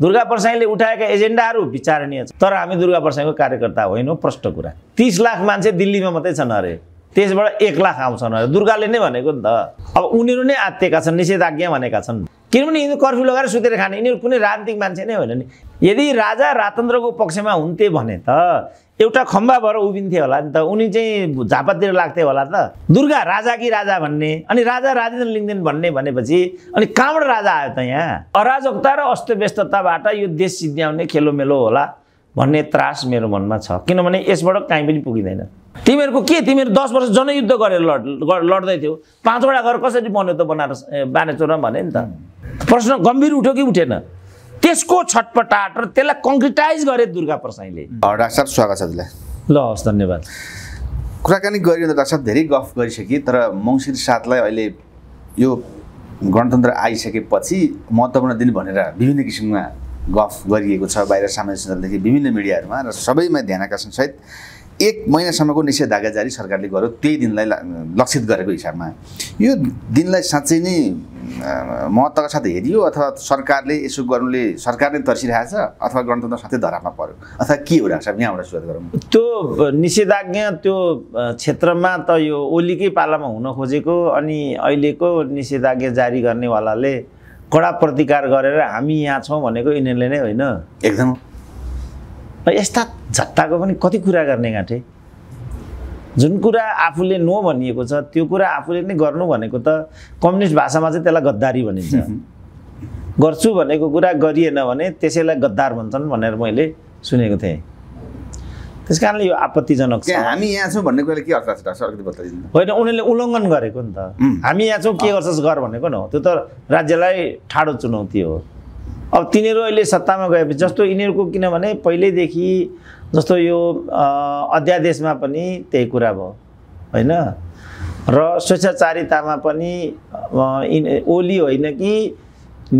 दुर्गा प्रसाईले उठाएका एजेन्डाहरू विचारणीय छ तर हामी दुर्गा प्रसाईको कार्यकर्ता होइनौँ प्रष्ट कुरा तिस लाख मान्छे दिल्लीमा मात्रै छन् अरे त्यसबाट एक लाख आउँछन् अरे दुर्गाले नै भनेको नि त अब उनीहरू नै आत्तेका छन् निषेधाज्ञा भनेका छन् किनभने यिनीहरू कर्फ्यू लगाएर सुतेर खाने यिनीहरू कुनै राजनीतिक मान्छे नै होइन नि यदि राजा रातन्त्रको पक्षमा हुन्थे भने त एउटा खम्बा भएर उभिन्थे होला नि त उनी चाहिँ झापातिर लाग्थे होला त दुर्गा राजा कि राजा भन्ने अनि राजा राजेन्द्र लिङ्गदेन भन्ने भनेपछि अनि कहाँबाट राजा आयो त यहाँ अराजकता र अस्तव्यस्तताबाट यो देश सिद्ध्याउने खेलोमेलो होला भन्ने त्रास मेरो मनमा छ किनभने यसबाट काहीँ पनि पुगिँदैन तिमीहरूको के तिमीहरू दस वर्ष जनयुद्ध गरेर लड लड्दै थियौ पाँचवटा घर कसरी बन्यो त बनारस बानेचोरमा भने नि त प्रश्न गम्भीर उठ्यो कि उठेन त्यसको छटपटाट र त्यसलाई कङ्क्रिटाइज गरे दुर्गा प्रसाईले डाक्टर साहब स्वागत छ ल हस् धन्यवाद कुराकानी गरिरहँदा डाक्टर धेरै गफ गरिसके तर मङ्सिर साथलाई अहिले यो गणतन्त्र आइसकेपछि महत्त्वपूर्ण दिन भनेर विभिन्न किसिममा गफ गरिएको छ बाहिर सामाजिक सञ्जालदेखि विभिन्न मिडियाहरूमा र सबैमा ध्यान आकर्षणसहित एक महिनासम्मको निषेधाज्ञा जारी सरकारले गर्यो त्यही दिनलाई लक्षित गरेको हिसाबमा यो दिनलाई साँच्चै नै महत्त्वका साथ हेरियो अथवा सरकारले यसो गर्नुले सरकारले तर्सिरहेछ अथवा गणतन्त्र साथै धरामा पर्यो अथवा के हो राख्छ यहाँबाट सुरुवात गरौँ त्यो निषेधाज्ञा त्यो क्षेत्रमा त यो ओलीकै पालामा हुन खोजेको अनि अहिलेको निषेधाज्ञा जारी गर्नेवालाले कडा प्रतिकार गरेर हामी यहाँ छौँ भनेको यिनीहरूले नै होइन एकदम यस्ता झट्टाको पनि कति कुरा गर्ने गाँठे जुन कुरा आफूले नो भनिएको छ त्यो कुरा आफूले नै गर्नु भनेको त कम्युनिस्ट भाषामा चाहिँ त्यसलाई गद्दारी भनिन्छ गर्छु भनेको कुरा गरिएन भने त्यसैलाई गद्दार भन्छन् भनेर मैले सुनेको थिएँ त्यस कारणले यो आपत्तिजनक छ हामी यहाँ छौँ भन्ने कुरा के अर्थ बताइदिनु होइन उनीहरूले उल्लङ्घन गरेको नि त हामी यहाँ छौँ के गर्छस् गर भनेको न हो त्यो त राज्यलाई ठाडो चुनौती हो अब तिनीहरू अहिले सत्तामा गएपछि जस्तो यिनीहरूको किनभने पहिल्यैदेखि जस्तो यो अध्यादेशमा पनि त्यही कुरा भयो होइन र स्वेच्छाचारितामा पनि ओली होइन कि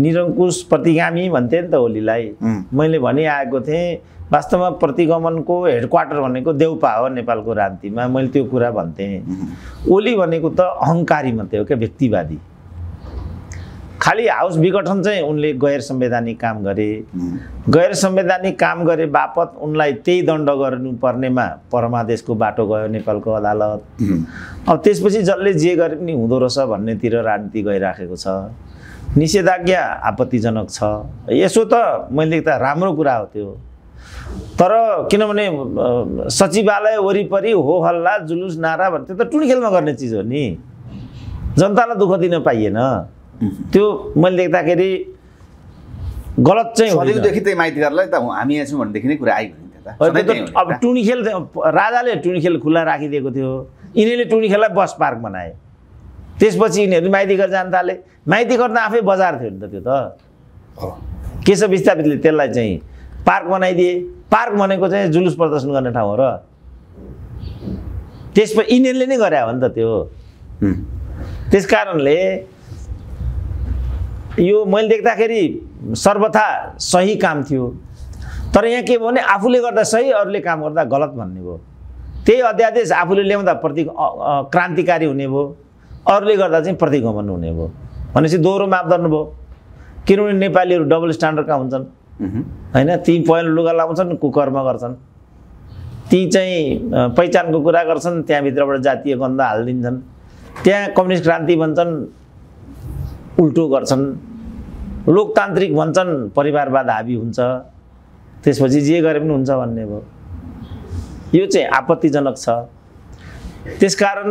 निरङ्कुश प्रतिगामी भन्थे नि त ओलीलाई मैले भनिआएको थिएँ वास्तवमा प्रतिगमनको हेड क्वार्टर भनेको देउपा हो नेपालको राजनीतिमा मैले त्यो कुरा भन्थेँ ओली भनेको त अहङ्कारी मात्रै हो क्या व्यक्तिवादी खालि हाउस विघटन चाहिँ उनले गैर संवैधानिक काम गरे गैर संवैधानिक काम गरे बापत उनलाई त्यही दण्ड गर्नुपर्नेमा परमादेशको बाटो गयो नेपालको अदालत अब त्यसपछि जसले जे गरे पनि हुँदो रहेछ भन्नेतिर राजनीति गइराखेको छ निषेधाज्ञा आपत्तिजनक छ यसो त मैले त राम्रो कुरा हो त्यो तर किनभने सचिवालय वरिपरि हो हल्ला जुलुस नारा भन्ने त्यो त खेलमा गर्ने चिज हो नि जनतालाई दुःख दिन पाइएन त्यो मैले देख्दाखेरि गलत चाहिँ त्यही माइतीहरूलाई त हामी यहाँ छौँ भनेदेखि नै कुरा आयो अब त अब राजाले राजाले खेल खुल्ला राखिदिएको थियो यिनीहरूले टुनी खेललाई बस पार्क बनाए त्यसपछि यिनीहरू माइती गरेर जान थाले माइती गर्दा त आफै बजार थियो नि त त्यो त केशव विस्थापितले त्यसलाई चाहिँ पार्क बनाइदिए पार्क भनेको चाहिँ जुलुस प्रदर्शन गर्ने ठाउँ हो र त्यसपछि यिनीहरूले नै गरे हो नि त त्यो त्यस कारणले यो मैले देख्दाखेरि सर्वथा सही काम थियो तर यहाँ के भयो भने आफूले गर्दा सही अरूले काम गर्दा गलत भन्ने भयो त्यही अध्यादेश आफूले ल्याउँदा प्रति क्रान्तिकारी हुने भयो अरूले गर्दा चाहिँ प्रतिगमन हुने भयो भनेपछि दोहोरो मापदण्ड भयो किनभने नेपालीहरू डबल स्ट्यान्डर्डका हुन्छन् होइन ती पहेँलो लुगा लगाउँछन् कुकर्म गर्छन् ती चाहिँ पहिचानको कुरा गर्छन् त्यहाँभित्रबाट जातीय गन्ध हालिदिन्छन् त्यहाँ कम्युनिस्ट क्रान्ति भन्छन् उल्टो गर्छन् लोकतान्त्रिक भन्छन् परिवारवाद हाबी हुन्छ त्यसपछि जे गरे पनि हुन्छ भन्ने भयो यो चाहिँ आपत्तिजनक छ त्यसकारण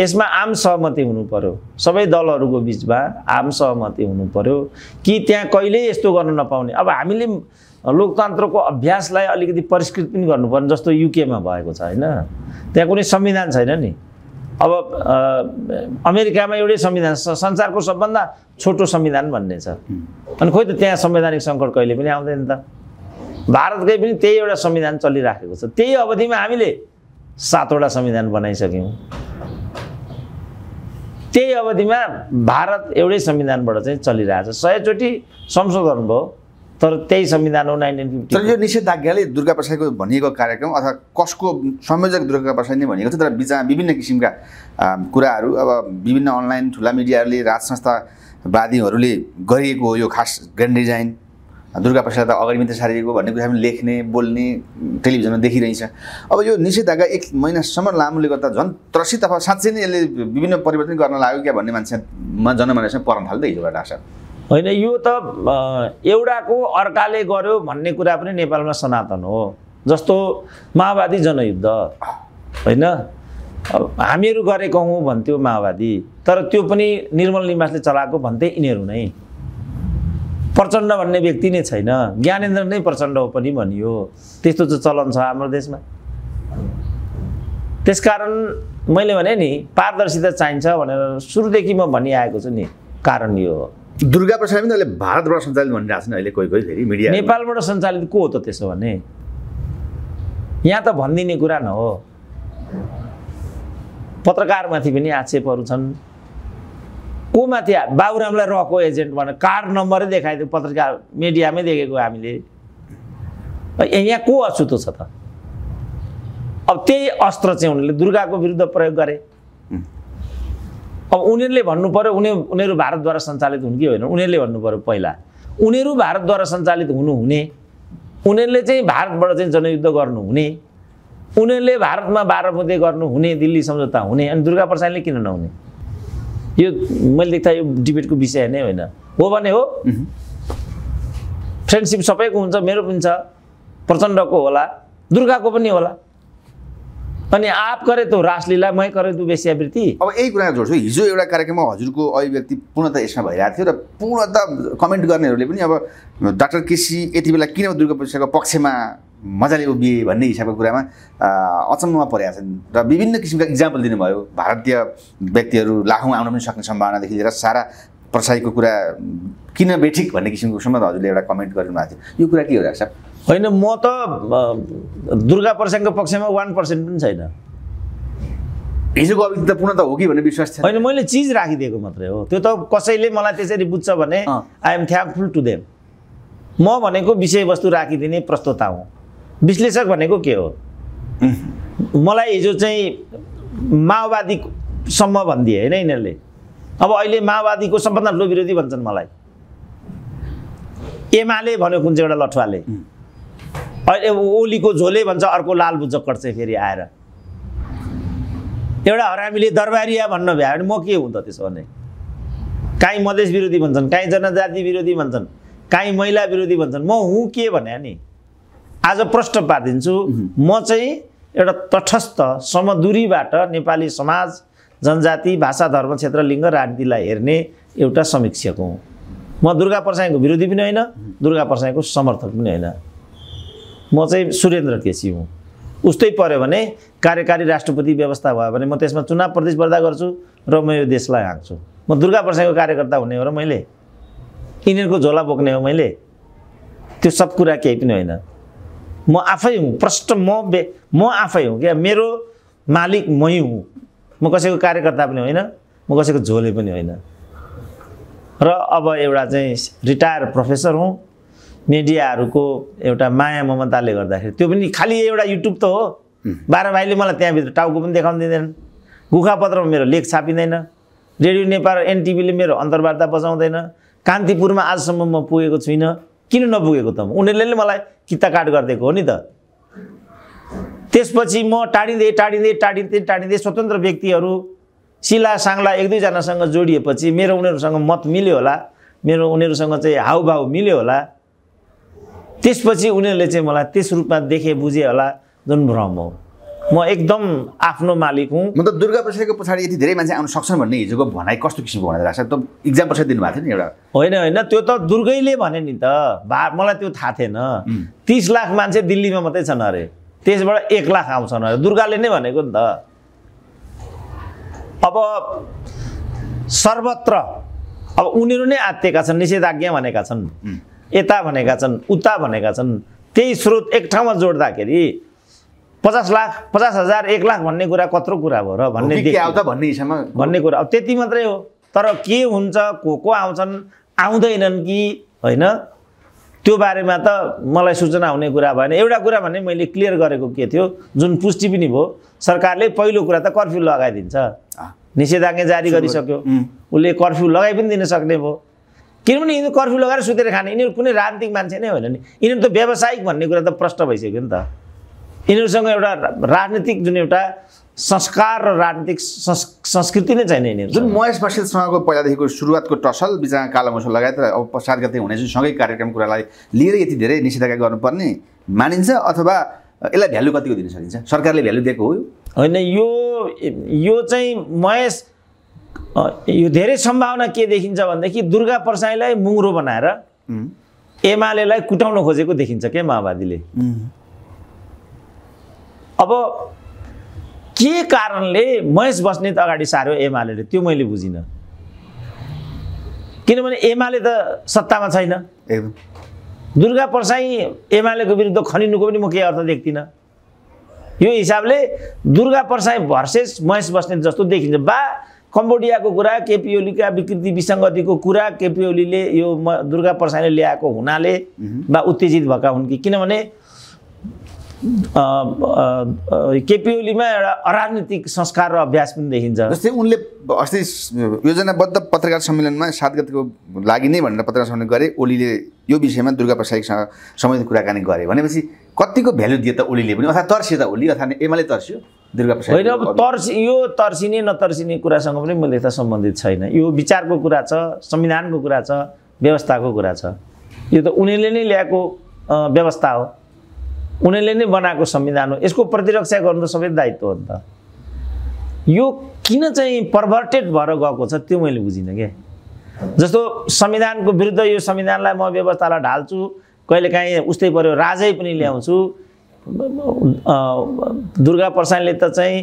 यसमा आम सहमति हुनु पर्यो सबै दलहरूको बिचमा आम सहमति हुनु पर्यो कि त्यहाँ कहिल्यै यस्तो गर्न नपाउने अब हामीले लोकतन्त्रको अभ्यासलाई अलिकति परिष्कृत पनि गर्नुपर्ने जस्तो युकेमा भएको छ होइन त्यहाँ कुनै संविधान छैन नि अब अमेरिकामा एउटै संविधान संसारको सबभन्दा छोटो संविधान भन्ने छ अनि खोइ त त्यहाँ संवैधानिक सङ्कट कहिले पनि आउँदैन त भारतकै पनि त्यही एउटा संविधान चलिराखेको छ त्यही अवधिमा हामीले सातवटा संविधान बनाइसक्यौँ त्यही अवधिमा भारत एउटै संविधानबाट चाहिँ चलिरहेछ सयचोटि संशोधन भयो तर त्यही संविधान हो नाइन्टिन फिफ्टी तर यो निषेधाज्ञाले दुर्गा प्रसाईको भनिएको कार्यक्रम अथवा कसको संयोजक दुर्गा प्रसाई नै भनिएको थियो तर बिचमा विभिन्न किसिमका कुराहरू अब विभिन्न अनलाइन ठुला मिडियाहरूले राज संस्थावादीहरूले गरिएको हो यो खास ग्रेन्ड डिजाइन दुर्गा प्रसाद अगाडि मात्रै सारिएको भन्ने कुरा हामी लेख्ने बोल्ने टेलिभिजनमा देखिरहेछ अब यो निषेधाज्ञा एक महिनासम्म लामोले गर्दा झन् त्रसित अथवा साँच्चै नै यसले विभिन्न परिवर्तन गर्न लाग्यो क्या भन्ने मान्छेमा जनमानसमा पर्न थाल्दै हिजोबाट आशा होइन यो त एउटाको अर्काले गर्यो भन्ने कुरा पनि नेपालमा सनातन हो जस्तो माओवादी जनयुद्ध होइन हामीहरू गरेको हौँ भन्थ्यो माओवादी तर त्यो पनि निर्मल निवासले चलाएको भन्थे यिनीहरू नै प्रचण्ड भन्ने व्यक्ति नै छैन ज्ञानेन्द्र नै प्रचण्ड हो पनि भनियो त्यस्तो चाहिँ चलन छ हाम्रो देशमा त्यसकारण मैले भने नि पारदर्शिता चाहिन्छ भनेर सुरुदेखि म भनिआएको छु नि कारण यो हो दुर्गा प्रसाद पनि अहिले भारतबाट सञ्चालित भनिरहेको अहिले कोही कोही फेरि मिडिया नेपालबाट सञ्चालित को हो त त्यसो भने यहाँ त भनिदिने कुरा न हो पत्रकारमाथि पनि आक्षेपहरू छन् कोमाथि बाबुरामलाई रहेको एजेन्ट भनेर कार्ड नम्बरै देखाइदियो पत्रकार मिडियामै देखेको हामीले यहाँ को अछुतो छ त अब त्यही अस्त्र चाहिँ उनीहरूले दुर्गाको विरुद्ध प्रयोग गरे अब उनीहरूले भन्नु पऱ्यो उनी उनीहरू भारतद्वारा सञ्चालित हुन् कि होइन उनीहरूले भन्नु पऱ्यो पहिला उनीहरू भारतद्वारा सञ्चालित हुनुहुने उनीहरूले चाहिँ भारतबाट चाहिँ जनयुद्ध गर्नुहुने उनीहरूले भारतमा बाह्र बुँदे गर्नुहुने दिल्ली सम्झौता हुने अनि दुर्गा प्रसादले किन नहुने यो मैले देख्दा यो डिबेटको विषय नै होइन हो भने हो फ्रेन्डसिप सबैको हुन्छ मेरो पनि छ प्रचण्डको होला दुर्गाको पनि होला अनि आप करे त रासलीला मै करे वेश्यावृत्ति अब यही कुरा जोड्छु हिजो एउटा कार्यक्रममा हजुरको अभिव्यक्ति पूर्णतः यसमा भइरहेको थियो र पूर्णतः कमेन्ट गर्नेहरूले पनि अब डाक्टर केसी यति बेला किन दुर्गा प्रसादको पक्षमा मजाले उभिए भन्ने हिसाबको कुरामा अचम्ममा परेका छन् र विभिन्न किसिमका इक्जाम्पल दिनुभयो भारतीय व्यक्तिहरू लाखौँ आउन पनि सक्ने सम्भावनादेखि लिएर सारा प्रसाईको कुरा किन बेठिक भन्ने किसिमको सम्बन्ध हजुरले एउटा कमेन्ट गरिनु भएको थियो यो कुरा के हो राख्छ होइन म त दुर्गा प्रसाङको पक्षमा वान पर्सेन्ट पनि छैन हिजोको अविद्वतापूर्ण त हो कि भन्ने विश्वास छ होइन मैले चिज राखिदिएको मात्रै हो त्यो त कसैले मलाई त्यसरी बुझ्छ भने I am thankful to them म भनेको विषयवस्तु राखिदिने प्रस्तोता हुँ विश्लेषक भनेको के हो मलाई हिजो चाहिँ माओवादीसम्म भनिदिए होइन यिनीहरूले अब अहिले माओवादीको सबभन्दा ठुलो विरोधी भन्छन् मलाई एमाले भन्यो कुन चाहिँ एउटा लठुवाले अहिले ओलीको झोले भन्छ अर्को लाल बुचक्कड चाहिँ फेरि आएर एउटा हरामीले दरबारिया भन्न भ्यायो भने म के हुन्छ त्यसो भने काहीँ मधेस विरोधी भन्छन् काहीँ जनजाति विरोधी भन्छन् काहीँ महिला विरोधी भन्छन् म हुँ के भने नि आज प्रश्न पारिदिन्छु म चाहिँ एउटा तटस्थ समदुरीबाट नेपाली समाज जनजाति भाषा धर्म क्षेत्र लिङ्ग राजनीतिलाई हेर्ने एउटा समीक्षक हुँ म दुर्गा प्रसाईको विरोधी पनि होइन दुर्गा प्रसाईको समर्थक पनि होइन म चाहिँ सुरेन्द्र केसी हुँ उस्तै पऱ्यो भने कार्यकारी राष्ट्रपति व्यवस्था भयो भने म त्यसमा चुनाव प्रतिस्पर्धा गर्छु र म यो देशलाई हाँक्छु म दुर्गा प्रसाईको कार्यकर्ता हुने हो र मैले यिनीहरूको झोला बोक्ने हो मैले त्यो सब कुरा केही पनि होइन म आफै हुँ प्रष्ट म बे म आफै हुँ क्या मेरो मालिक मै हुँ म कसैको कार्यकर्ता पनि होइन म कसैको झोले पनि होइन र अब एउटा चाहिँ रिटायर प्रोफेसर हुँ मिडियाहरूको एउटा माया ममताले गर्दाखेरि त्यो पनि खालि एउटा युट्युब त हो बाह्र भाइले मलाई त्यहाँभित्र टाउको पनि देखाउनु दिँदैनन् गुखापत्रमा मेरो लेख छापिँदैन रेडियो नेपाल एनटिभीले मेरो अन्तर्वार्ता बजाउँदैन कान्तिपुरमा आजसम्म म पुगेको छुइनँ किन नपुगेको त उनीहरूले मलाई किताकाट गरिदिएको हो नि त त्यसपछि म टाढिँदै टाढिँदै टाढिँदै टाढिँदै स्वतन्त्र व्यक्तिहरू शिला साङ्ला एक दुईजनासँग जोडिएपछि मेरो उनीहरूसँग मत मिल्यो होला मेरो उनीहरूसँग चाहिँ हाउभाउ मिल्यो होला त्यसपछि उनीहरूले चाहिँ मलाई त्यस रूपमा देखे बुझे होला जुन भ्रम हो म एकदम आफ्नो मालिक हुँ म त दुर्गा प्रसादको पछाडि यति धेरै मान्छे आउन सक्छन् भन्ने हिजोको भनाइ कस्तो किसिमको भनेर लाग्छ त इक्जाम चाहिँ दिनुभएको थियो नि एउटा होइन होइन त्यो त दुर्गैले भने नि त भा मलाई त्यो थाहा थिएन तिस लाख मान्छे दिल्लीमा मात्रै छन् अरे त्यसबाट एक लाख आउँछन् अरे दुर्गाले नै भनेको नि त अब सर्वत्र अब उनीहरू नै आत्तिएका छन् निषेधाज्ञा भनेका छन् यता भनेका छन् उता भनेका छन् त्यही स्रोत एक ठाउँमा जोड्दाखेरि पचास लाख पचास हजार एक लाख भन्ने कुरा कत्रो कुरा भयो र भन्ने भन्ने हिसाबमा भन्ने कुरा अब त्यति मात्रै हो तर के हुन्छ को को आउँछन् आउँदैनन् कि होइन त्यो बारेमा त मलाई सूचना हुने कुरा भएन एउटा कुरा भने मैले क्लियर गरेको के थियो जुन पुष्टि पनि भयो सरकारले पहिलो कुरा त कर्फ्यू लगाइदिन्छ निषेधाज्ञा जारी गरिसक्यो उसले कर्फ्यू लगाइ पनि दिन सक्ने भयो किनभने यिनीहरू कर्फ्यू लगाएर सुतेर खाने यिनीहरू कुनै राजनीतिक मान्छे नै होइन नि यिनीहरू त व्यावसायिक भन्ने कुरा त प्रष्ट भइसक्यो नि त यिनीहरूसँग एउटा राजनीतिक जुन एउटा संस्कार र राजनीतिक संस्कृति नै छैन यिनीहरू जुन महेश बसेलसँगको पहिलादेखिको सुरुवातको टसल बिचमा कालो मसो लगायत अब पश्चात गते हुने सँगै कार्यक्रम कुरालाई लिएर यति धेरै निषेधाज्ञा गर्नुपर्ने मानिन्छ अथवा यसलाई भ्यालु कतिको दिन सकिन्छ सरकारले भ्यालु दिएको होइन यो यो चाहिँ महेश यो धेरै सम्भावना के देखिन्छ भनेदेखि दुर्गा परसाईलाई मुङ्रो बनाएर एमालेलाई कुटाउन खोजेको देखिन्छ के माओवादीले अब के कारणले महेश बस्नेत अगाडि सार्यो एमाले त्यो मैले बुझिनँ किनभने एमाले त सत्तामा छैन दुर्गा परसाई एमालेको विरुद्ध खनिनुको पनि म केही अर्थ देख्दिनँ यो हिसाबले दुर्गा परसाई भर्सेस महेश बस्नेत जस्तो देखिन्छ बा कम्बोडियाको कुरा केपी ओलीका विकृति विसङ्गतिको कुरा केपी ओलीले यो म दुर्गा प्रसाईले ल्याएको हुनाले वा उत्तेजित भएका हुन् कि किनभने केपी ओलीमा एउटा अराजनीतिक संस्कार र अभ्यास पनि देखिन्छ जस्तै उनले अस्ति योजनाबद्ध पत्रकार सम्मेलनमा सात गतिको लागि नै भनेर पत्रकार सम्मेलन गरे ओलीले यो विषयमा दुर्गा प्रसादसँग सम्बन्धित कुराकानी गरे भनेपछि कतिको भेल्यु दिए त ओलीले पनि अथवा तर्सियो त ओली अथवा एमाले तर्स्यो होइन अब तर्सि यो तर्सिने नतर्सिने कुरासँग पनि मैले त सम्बन्धित छैन यो विचारको कुरा छ संविधानको कुरा छ व्यवस्थाको कुरा छ यो त उनीहरूले नै ल्याएको व्यवस्था हो उनीहरूले नै बनाएको संविधान हो यसको प्रतिरक्षा गर्नु त सबै दायित्व हो नि त यो किन चाहिँ पर्भर्टेड भएर गएको छ त्यो मैले बुझिनँ क्या जस्तो संविधानको विरुद्ध यो संविधानलाई म व्यवस्थालाई ढाल्छु कहिलेकाहीँ उस्तै पऱ्यो राजै पनि ल्याउँछु दुर्गा प्रसादले त चाहिँ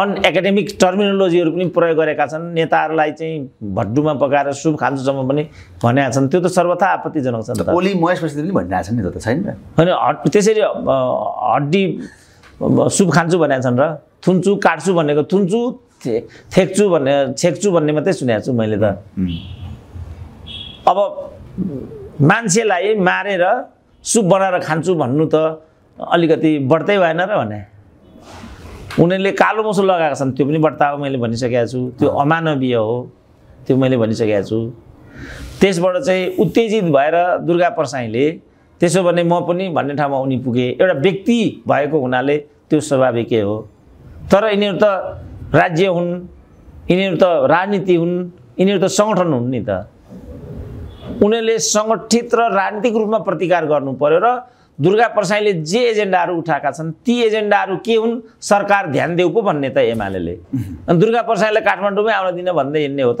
अन एकाडेमिक टर्मिनोलोजीहरू पनि प्रयोग गरेका छन् नेताहरूलाई चाहिँ भड्डुमा पकाएर सुप खान्छुसम्म पनि भनेका छन् त्यो त सर्वथा आपत्तिजनक छ ओली महेश पनि भनिरहेछन् नि त छैन होइन त्यसरी हड्डी सुप खान्छु भनेका छन् र थुन्छु काट्छु भनेको थुन्छु थेक्छु भन्ने छेक्छु भन्ने मात्रै सुनेको छु मैले त अब मान्छेलाई मारेर सुप बनाएर खान्छु भन्नु त अलिकति बढ्दै भएन र भने उनीहरूले कालो मसु लगाएका छन् त्यो पनि बढ्ता हो मैले भनिसकेको छु त्यो अमानवीय हो त्यो मैले भनिसकेको छु त्यसबाट चाहिँ उत्तेजित भएर दुर्गा प्रसाईले त्यसो भने म पनि भन्ने ठाउँमा उनी पुगे एउटा व्यक्ति भएको हुनाले त्यो स्वाभाविकै हो तर यिनीहरू त राज्य हुन् यिनीहरू त राजनीति हुन् यिनीहरू त सङ्गठन हुन् नि त उनीहरूले सङ्गठित र राजनीतिक रूपमा प्रतिकार गर्नु पर्यो र दुर्गा प्रसाईले जे एजेन्डाहरू उठाएका छन् ती एजेन्डाहरू के हुन् सरकार ध्यान देऊ पो भन्ने त एमाले अनि दुर्गा प्रसाईलाई काठमाडौँमै आउन दिन भन्दै हिँड्ने हो त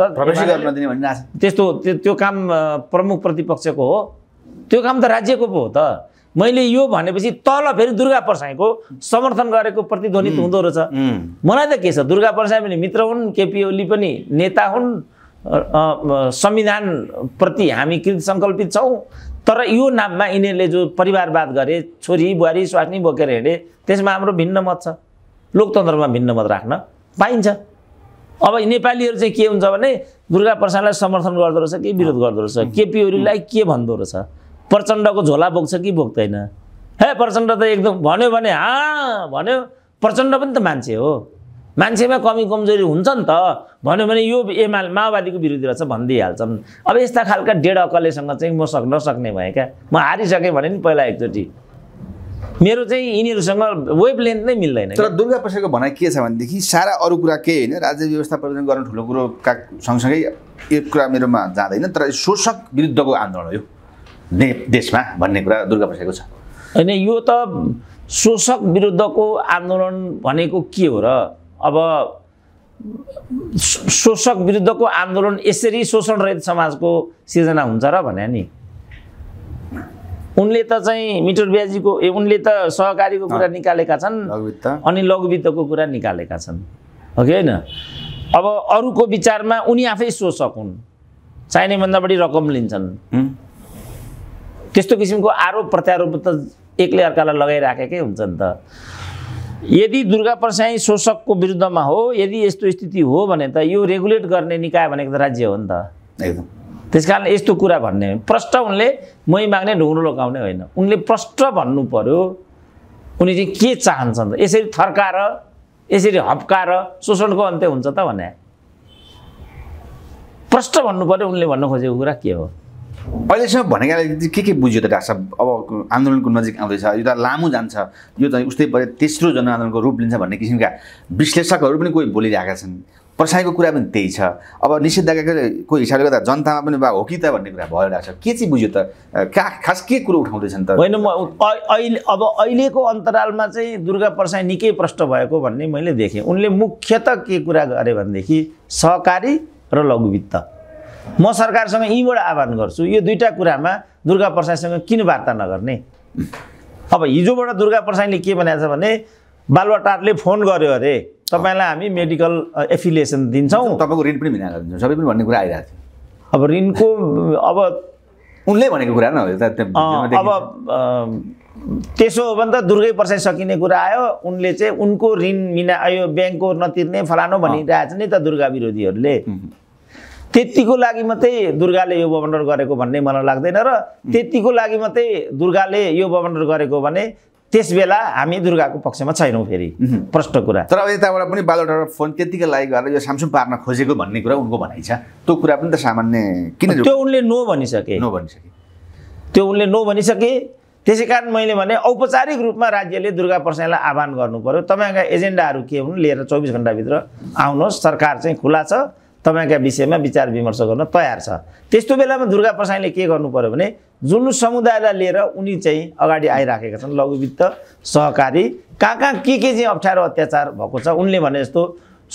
त्यस्तो त्यो काम प्रमुख प्रतिपक्षको हो त्यो काम त राज्यको पो हो त मैले यो भनेपछि तल फेरि दुर्गा प्रसाईको समर्थन गरेको प्रतिध्वनित हुँदो रहेछ मलाई त के छ दुर्गा प्रसाई पनि मित्र हुन् केपी ओली पनि नेता हुन् संविधानप्रति हामी कृत सङ्कल्पित छौँ तर यो नाममा यिनीहरूले जो परिवारवाद गरे छोरी बुहारी स्वास्नी बोकेर हिँडे त्यसमा हाम्रो भिन्न मत छ लोकतन्त्रमा भिन्न मत राख्न पाइन्छ अब नेपालीहरू चाहिँ के हुन्छ भने दुर्गा प्रसादलाई समर्थन गर्दो रहेछ कि विरोध गर्दो रहेछ केपी ओलीलाई के भन्दो रहेछ प्रचण्डको झोला बोक्छ कि बोक्दैन हे प्रचण्ड त एकदम भन्यो भने हा भन्यो प्रचण्ड पनि त मान्छे हो मान्छेमा कमी कमजोरी हुन्छ नि त भन्यो भने यो एमाल माओवादीको विरुद्ध रहेछ भनिदिइहाल्छन् अब यस्ता खालका डेढ अकलेसँग चाहिँ म सक् नसक्ने भएँ क्या म हारिसकेँ भने नि पहिला एकचोटि मेरो चाहिँ यिनीहरूसँग वेब लेन्थ नै मिल्दैन तर दुर्गा प्रसादको भनाइ के छ भनेदेखि सारा अरू कुरा केही होइन राज्य व्यवस्था परिवर्तन गर्नु ठुलो कुरोका सँगसँगै एक कुरा मेरोमा जाँदैन तर शोषक विरुद्धको आन्दोलन हो यो ने देशमा भन्ने कुरा दुर्गा प्रसादको छ होइन यो त शोषक विरुद्धको आन्दोलन भनेको के हो र अब शोषक विरुद्धको आन्दोलन यसरी शोषणरहित समाजको सिर्जना हुन्छ र भने नि उनले त चाहिँ मिटर ब्याजीको ए उनले त सहकारीको कुरा निकालेका छन् अनि लघुवित्तको कुरा निकालेका छन् हो कि होइन अब अरूको विचारमा उनी आफै शोषक हुन् चाहिने भन्दा बढी रकम लिन्छन् त्यस्तो किसिमको आरोप प्रत्यारोप त एकले अर्कालाई लगाइराखेकै हुन्छ नि त यदि दुर्गा प्रसाई शोषकको विरुद्धमा हो यदि यस्तो स्थिति हो भने त यो रेगुलेट गर्ने निकाय भनेको त राज्य हो नि त एकदम त्यस कारण यस्तो कुरा भन्ने प्रष्ट उनले मै माग्ने ढुङ्ग्रो लगाउने होइन उनले प्रष्ट भन्नु पऱ्यो उनी चाहिँ के चाहन्छन् त यसरी थर्काएर यसरी हप्काएर शोषणको अन्त्य हुन्छ त भने प्रष्ट भन्नु पऱ्यो उनले भन्न खोजेको कुरा के हो अहिलेसम्म भनेको के के बुझ्यो त डाक्टर साहब अब आन्दोलनको नजिक आउँदैछ यो त लामो जान्छ यो त उस्तै पऱ्यो तेस्रो जनआन्दोलनको रूप लिन्छ भन्ने किसिमका विश्लेषकहरू पनि कोही बोलिरहेका छन् प्रसाईको कुरा पनि त्यही छ अब निषेधाज्ञाको हिसाबले गर्दा जनतामा पनि वा हो कि त भन्ने कुरा भयो रहेछ के चाहिँ बुझ्यो त कहाँ खास के कुरो उठाउँदैछन् त होइन म अहिले अब अहिलेको अन्तरालमा चाहिँ दुर्गा प्रसाई निकै प्रष्ट भएको भन्ने मैले देखेँ उनले मुख्यत के कुरा गरेँ भनेदेखि सहकारी र लघुवित्त म सरकारसँग यहीँबाट आह्वान गर्छु यो दुईवटा कुरामा दुर्गा प्रसाईसँग किन वार्ता नगर्ने अब हिजोबाट दुर्गा प्रसाईले के भनेको छ भने बालुवाटारले फोन गर्यो अरे तपाईँलाई हामी मेडिकल एफिलिएसन दिन्छौँ तपाईँको ऋण पनि भिना सबै पनि भन्ने कुरा आइरहेको थियो अब ऋणको अब उनले भनेको कुरा न अब त्यसो हो भने त दुर्गै पर्साइ सकिने कुरा आयो उनले चाहिँ उनको ऋण मिना यो ब्याङ्कको नतिर्ने फलानु भनिरहेछ नि त दुर्गा विरोधीहरूले त्यतिको लागि मात्रै दुर्गाले यो बवन्डर गरेको भन्ने मलाई लाग्दैन र त्यतिको लागि मात्रै दुर्गाले यो बवन्डर गरेको भने त्यस बेला हामी दुर्गाको पक्षमा छैनौँ फेरि प्रष्ट कुरा तर अब यताबाट पनि बालुवाटाबाट फोन त्यतिको लागि गरेर यो स्यामसुङ पार्न खोजेको भन्ने कुरा उनको भनाइ छ त्यो कुरा पनि त सामान्य किन त्यो उनले नो भनिसके नो भनिसके त्यो उनले नो भनिसके त्यसै कारण मैले भने औपचारिक रूपमा राज्यले दुर्गा प्रसाईलाई आह्वान गर्नु पऱ्यो तपाईँका एजेन्डाहरू के हुन् लिएर चौबिस घन्टाभित्र आउनुहोस् सरकार चाहिँ खुला छ तपाईँका विषयमा विचार विमर्श गर्न तयार छ त्यस्तो बेलामा दुर्गा प्रसाईले के गर्नु पऱ्यो भने जुन समुदायलाई लिएर उनी चाहिँ अगाडि आइराखेका छन् लघुवित्त सहकारी कहाँ कहाँ के के चाहिँ अप्ठ्यारो अत्याचार भएको छ उनले भने जस्तो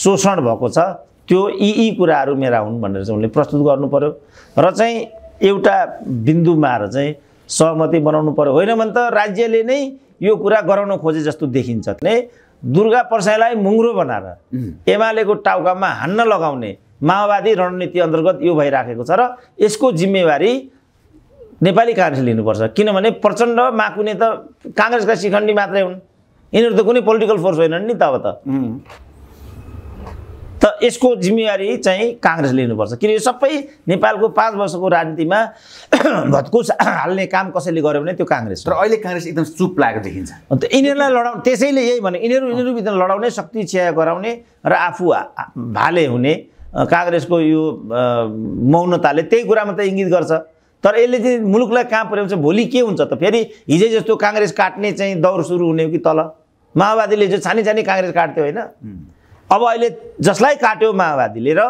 शोषण भएको छ त्यो यी यी कुराहरू मेरा हुन् भनेर चाहिँ उनले प्रस्तुत गर्नु पऱ्यो र चाहिँ एउटा बिन्दुमा आएर चाहिँ सहमति बनाउनु पऱ्यो होइन भने त राज्यले नै यो कुरा गराउन खोजे जस्तो देखिन्छ नै दुर्गा प्रसाईलाई मुङ्ग्रो बनाएर एमालेको टाउकामा हान्न लगाउने माओवादी रणनीति अन्तर्गत यो भइराखेको छ र यसको जिम्मेवारी नेपाली काङ्ग्रेसले लिनुपर्छ किनभने प्रचण्ड माकुने त काङ्ग्रेसका शिखण्डी मात्रै हुन् यिनीहरू त कुनै पोलिटिकल फोर्स होइनन् नि त अब त त यसको जिम्मेवारी चाहिँ काङ्ग्रेस लिनुपर्छ किन यो सबै नेपालको पाँच वर्षको राजनीतिमा भत्कुस हाल्ने काम कसैले गर्यो भने त्यो काङ्ग्रेस र अहिले काङ्ग्रेस एकदम चुप लागेको देखिन्छ अन्त यिनीहरूलाई लडाउ त्यसैले यही भने यिनीहरू यिनीहरूभित्र लडाउने शक्ति चिया गराउने र आफू भाले हुने काङ्ग्रेसको यो मौनताले त्यही कुरामा त इङ्गित गर्छ तर यसले चाहिँ मुलुकलाई कहाँ पुर्याउँछ भोलि के हुन्छ त फेरि हिजै जस्तो काङ्ग्रेस काट्ने चाहिँ दौड सुरु हुने हो कि तल माओवादीले जो छानी छानी काङ्ग्रेस काट्थ्यो होइन अब अहिले जसलाई काट्यो माओवादीले र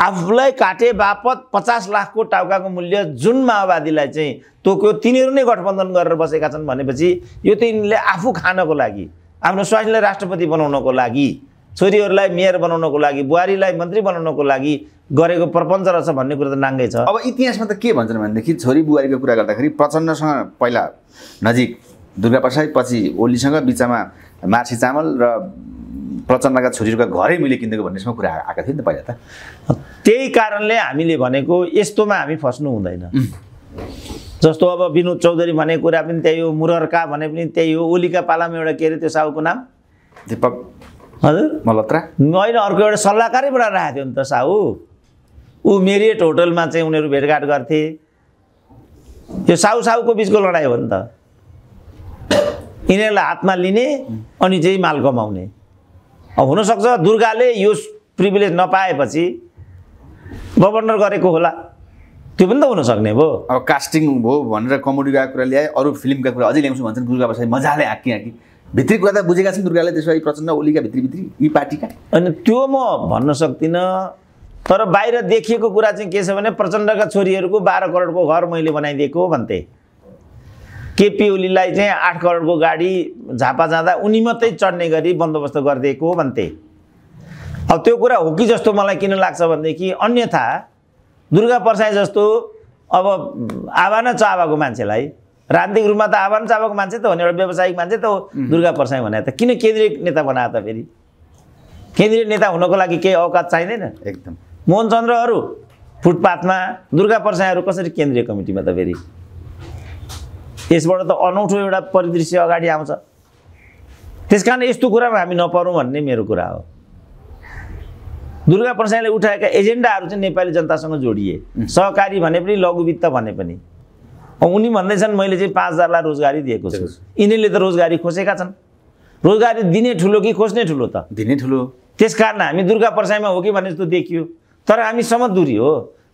आफूलाई काटे बापत पचास लाखको टाउकाको मूल्य जुन माओवादीलाई चाहिँ तोक्यो तिनीहरू नै गठबन्धन गरेर बसेका छन् भनेपछि यो तिनीहरूले आफू खानको लागि आफ्नो स्वास्नीलाई राष्ट्रपति बनाउनको लागि छोरीहरूलाई मेयर बनाउनको लागि बुहारीलाई मन्त्री बनाउनको लागि गरेको प्रपञ्च रहेछ भन्ने कुरो त नाङ्गै छ अब इतिहासमा त के भन्छन् भनेदेखि छोरी बुहारीको कुरा गर्दाखेरि प्रचण्डसँग पहिला नजिक दुर्गा प्रसाद पछि ओलीसँग बिचमा मार्सी चामल र प्रचण्डका छोरीहरूका घरै मिले किनिदिएको भन्ने कुरा आएको थियो नि त पहिला त त्यही कारणले हामीले भनेको यस्तोमा हामी फस्नु हुँदैन जस्तो अब विनोद चौधरी भन्ने कुरा पनि त्यही हो मुरर्का भने पनि त्यही हो ओलीका पालामा एउटा के अरे त्यो साहुको नाम हजुर मलत्रा होइन अर्को एउटा बनाएर राखेको थियो नि त साहु ऊ मेरिएट होटलमा चाहिँ उनीहरू भेटघाट गर्थे यो साहु साहुको बिचको लडाइँ हो नि त यिनीहरूलाई हातमा लिने अनि चाहिँ माल कमाउने अब हुनसक्छ दुर्गाले यो प्रिभिलेज नपाएपछि गभर्नर गरेको होला त्यो पनि त हुनसक्ने भयो अब कास्टिङ भयो भनेर कमेडी गएको कुरा ल्याए अरू फिल्मका कुरा अझै ल्याउँछु भन्छन् दुर्गा भाषा मजाले हाँकी हाँकी भित्री कुरा त बुझेका छन् दुर्गाले त्यसो भए प्रचण्ड ओलीका भित्री भित्री यी पार्टीका अनि त्यो म भन्न सक्दिनँ तर बाहिर देखिएको कुरा चाहिँ के छ भने प्रचण्डका छोरीहरूको बाह्र करोडको घर मैले बनाइदिएको भन्थे केपी ओलीलाई चाहिँ आठ करोडको गाडी झापा जाँदा उनी मात्रै चढ्ने गरी बन्दोबस्त गरिदिएको भन्थे अब त्यो कुरा हो कि जस्तो मलाई किन लाग्छ भनेदेखि अन्यथा दुर्गा परसाई जस्तो अब आवा न चावाको मान्छेलाई राजनीतिक रूपमा त आवान चाबक मान्छे त हो नि एउटा व्यावसायिक मान्छे त हो दुर्गा प्रसाई भने त किन केन्द्रीय नेता बनायो त फेरि केन्द्रीय नेता हुनको लागि केही औकात चाहिँदैन एकदम मोहन चन्द्रहरू फुटपाथमा दुर्गा प्रसाईहरू कसरी केन्द्रीय कमिटीमा त फेरि यसबाट त अनौठो एउटा परिदृश्य अगाडि आउँछ त्यस कारण यस्तो कुरामा हामी नपरौँ भन्ने मेरो कुरा हो दुर्गा प्रसाईले उठाएका एजेन्डाहरू चाहिँ नेपाली जनतासँग जोडिए सहकारी भने पनि लघुवित्त भने पनि उनी भन्दैछन् मैले चाहिँ पाँच हजारलाई रोजगारी दिएको छु यिनीहरूले त रोजगारी खोजेका छन् रोजगारी दिने ठुलो कि खोज्ने ठुलो त दिने ठुलो त्यस कारण हामी दुर्गा परसाईमा हो कि भने जस्तो देखियो तर हामी समदुरी हो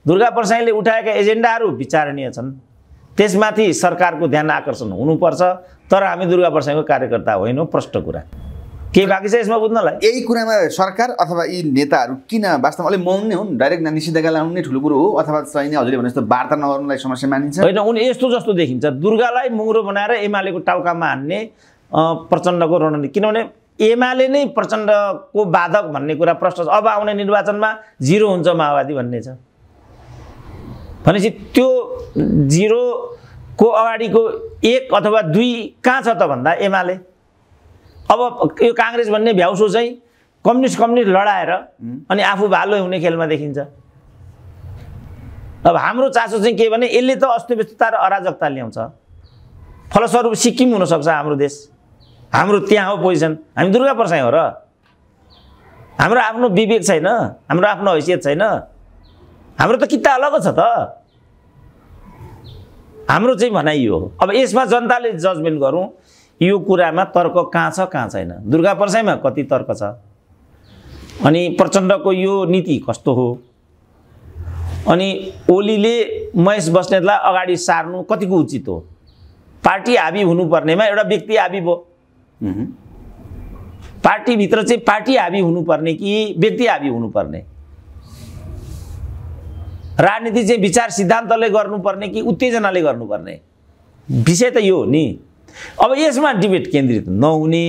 दुर्गा परसाईले उठाएका एजेन्डाहरू विचारणीय छन् त्यसमाथि सरकारको ध्यान आकर्षण हुनुपर्छ तर हामी दुर्गा प्रसाईको कार्यकर्ता होइनौँ प्रष्ट कुरा केही बाँकी छ यसमा बुझ्नलाई यही कुरामा सरकार अथवा यी नेताहरू किन वास्तवमा अलिक मौन नै हुन् डाइरेक्ट निषेधाज्ञा लाउनु नै ठुलो कुरो हो अथवा चाहिँ हजुरले भने जस्तो वार्ता नगर्नुलाई समस्या मानिन्छ होइन उनी यस्तो जस्तो देखिन्छ दुर्गालाई मुङ्रो बनाएर एमालेको टाउकामा हान्ने प्रचण्डको रणनीति किनभने एमाले नै प्रचण्डको बाधक भन्ने कुरा प्रष्ट छ अब आउने निर्वाचनमा जिरो हुन्छ माओवादी भन्ने छ भनेपछि त्यो जिरोको अगाडिको एक अथवा दुई कहाँ छ त भन्दा एमाले अब यो काङ्ग्रेस भन्ने भ्याउसो चाहिँ कम्युनिस्ट कम्युनिस्ट लडाएर अनि आफू भालो हुने खेलमा देखिन्छ अब हाम्रो चासो चाहिँ के भने यसले त अस्तव्यस्तता र अराजकता ल्याउँछ फलस्वरूप सिक्किम हुनसक्छ हाम्रो देश हाम्रो त्यहाँ हो पोजिसन हामी दुर्गा पर्सा हो र हाम्रो आफ्नो विवेक छैन हाम्रो आफ्नो हैसियत छैन हाम्रो त किता अलग छ त हाम्रो चाहिँ भनाइ हो अब यसमा जनताले जजमेन्ट गरौँ यो कुरामा तर्क कहाँ छ कहाँ छैन दुर्गा परसाईमा कति तर्क छ अनि प्रचण्डको यो नीति कस्तो हो अनि ओलीले महेश बस्नेतलाई अगाडि सार्नु कतिको उचित हो पार्टी हाबी हुनुपर्नेमा एउटा व्यक्ति हाबी भयो पार्टीभित्र चाहिँ पार्टी हाबी हुनुपर्ने कि व्यक्ति हाबी हुनुपर्ने राजनीति चाहिँ विचार सिद्धान्तले गर्नुपर्ने कि उत्तेजनाले गर्नुपर्ने विषय त यो हो नि अब यसमा डिबेट केन्द्रित नहुने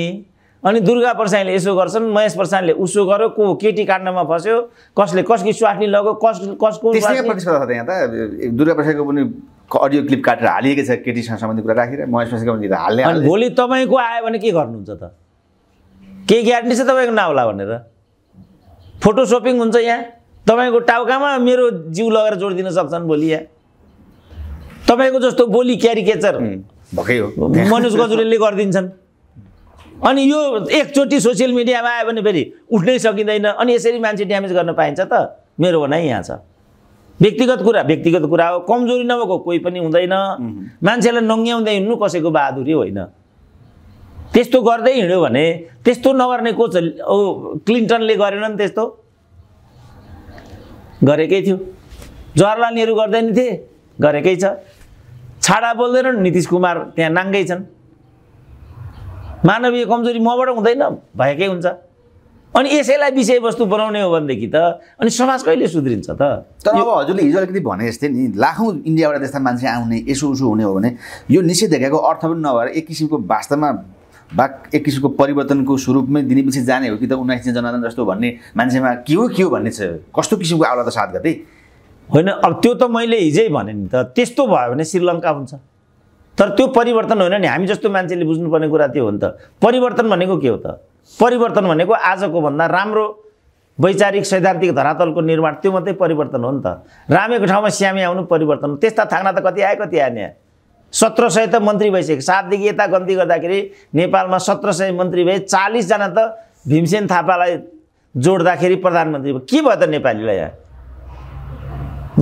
अनि दुर्गा प्रसाईले यसो गर्छन् महेश प्रसादले उसो गर्यो को केटी काण्डमा फस्यो कसले कसकी स्वास्नी लग्यो कस कसको प्रतिस्पर्धा यहाँ त दुर्गा प्रसाईको पनि अडियो क्लिप काटेर हालिएको छ केटीसँग सम्बन्धी कुरा राखेर महेश प्रसाईको पनि हाल्ने अनि भोलि तपाईँको आयो भने के गर्नुहुन्छ त केही ग्यारेन्टी छ तपाईँको नाउला भनेर फोटो सपिङ हुन्छ यहाँ तपाईँको टाउकामा मेरो जिउ लगेर जोडिदिन सक्छन् भोलि यहाँ तपाईँको जस्तो बोली क्यारिकेचर भएकै हो मनोज गजुरेलले गरिदिन्छन् अनि यो एकचोटि सोसियल मिडियामा आयो भने फेरि उठ्नै सकिँदैन अनि यसरी मान्छे ड्यामेज गर्न पाइन्छ त मेरो भनाइ यहाँ छ व्यक्तिगत कुरा व्यक्तिगत कुरा हो कमजोरी नभएको कोही पनि हुँदैन मान्छेलाई नङ्ग्याउँदै हिँड्नु कसैको बहादुरी होइन त्यस्तो गर्दै हिँड्यो भने त्यस्तो नगर्ने को कोच क्लिन्टनले गरेन नि त्यस्तो गरेकै थियो जवाहरलाल नेहरू गर्दैन थिए गरेकै छ छाडा बोल्दैनन् नितिश कुमार त्यहाँ नाङ्गै छन् मानवीय कमजोरी मबाट हुँदैन भएकै हुन्छ अनि यसैलाई विषयवस्तु बनाउने हो भनेदेखि त अनि समाज कहिले सुध्रिन्छ त तर अब हजुरले हिजो अलिकति भने जस्तै नि लाखौँ इन्डियाबाट त्यस्ता मान्छे आउने यसो उसो हुने हो भने यो निषेधाज्ञाको अर्थ पनि नभएर एक किसिमको वास्तवमा बा एक किसिमको परिवर्तनको स्वरूपमै दिनेपछि जाने हो कि त उन्नाइस जनादन जस्तो भन्ने मान्छेमा के हो के हो भन्ने छ कस्तो किसिमको आवला त साथ गते होइन अब त्यो त मैले हिजै भने नि त त्यस्तो भयो भने श्रीलङ्का हुन्छ तर त्यो परिवर्तन होइन नि हामी जस्तो मान्छेले बुझ्नुपर्ने कुरा त्यो हो नि त परिवर्तन भनेको के हो त परिवर्तन भनेको आजको भन्दा राम्रो वैचारिक सैद्धान्तिक धरातलको निर्माण त्यो मात्रै परिवर्तन हो नि त रामेको ठाउँमा स्यामी आउनु परिवर्तन हो त्यस्ता थाङ्ना त कति आयो कति आयो यहाँ सत्र सय त मन्त्री भइसक्यो सातदेखि यता गन्ती गर्दाखेरि नेपालमा सत्र सय मन्त्री भए चालिसजना त भीमसेन थापालाई जोड्दाखेरि प्रधानमन्त्री भयो के भयो त नेपालीलाई यहाँ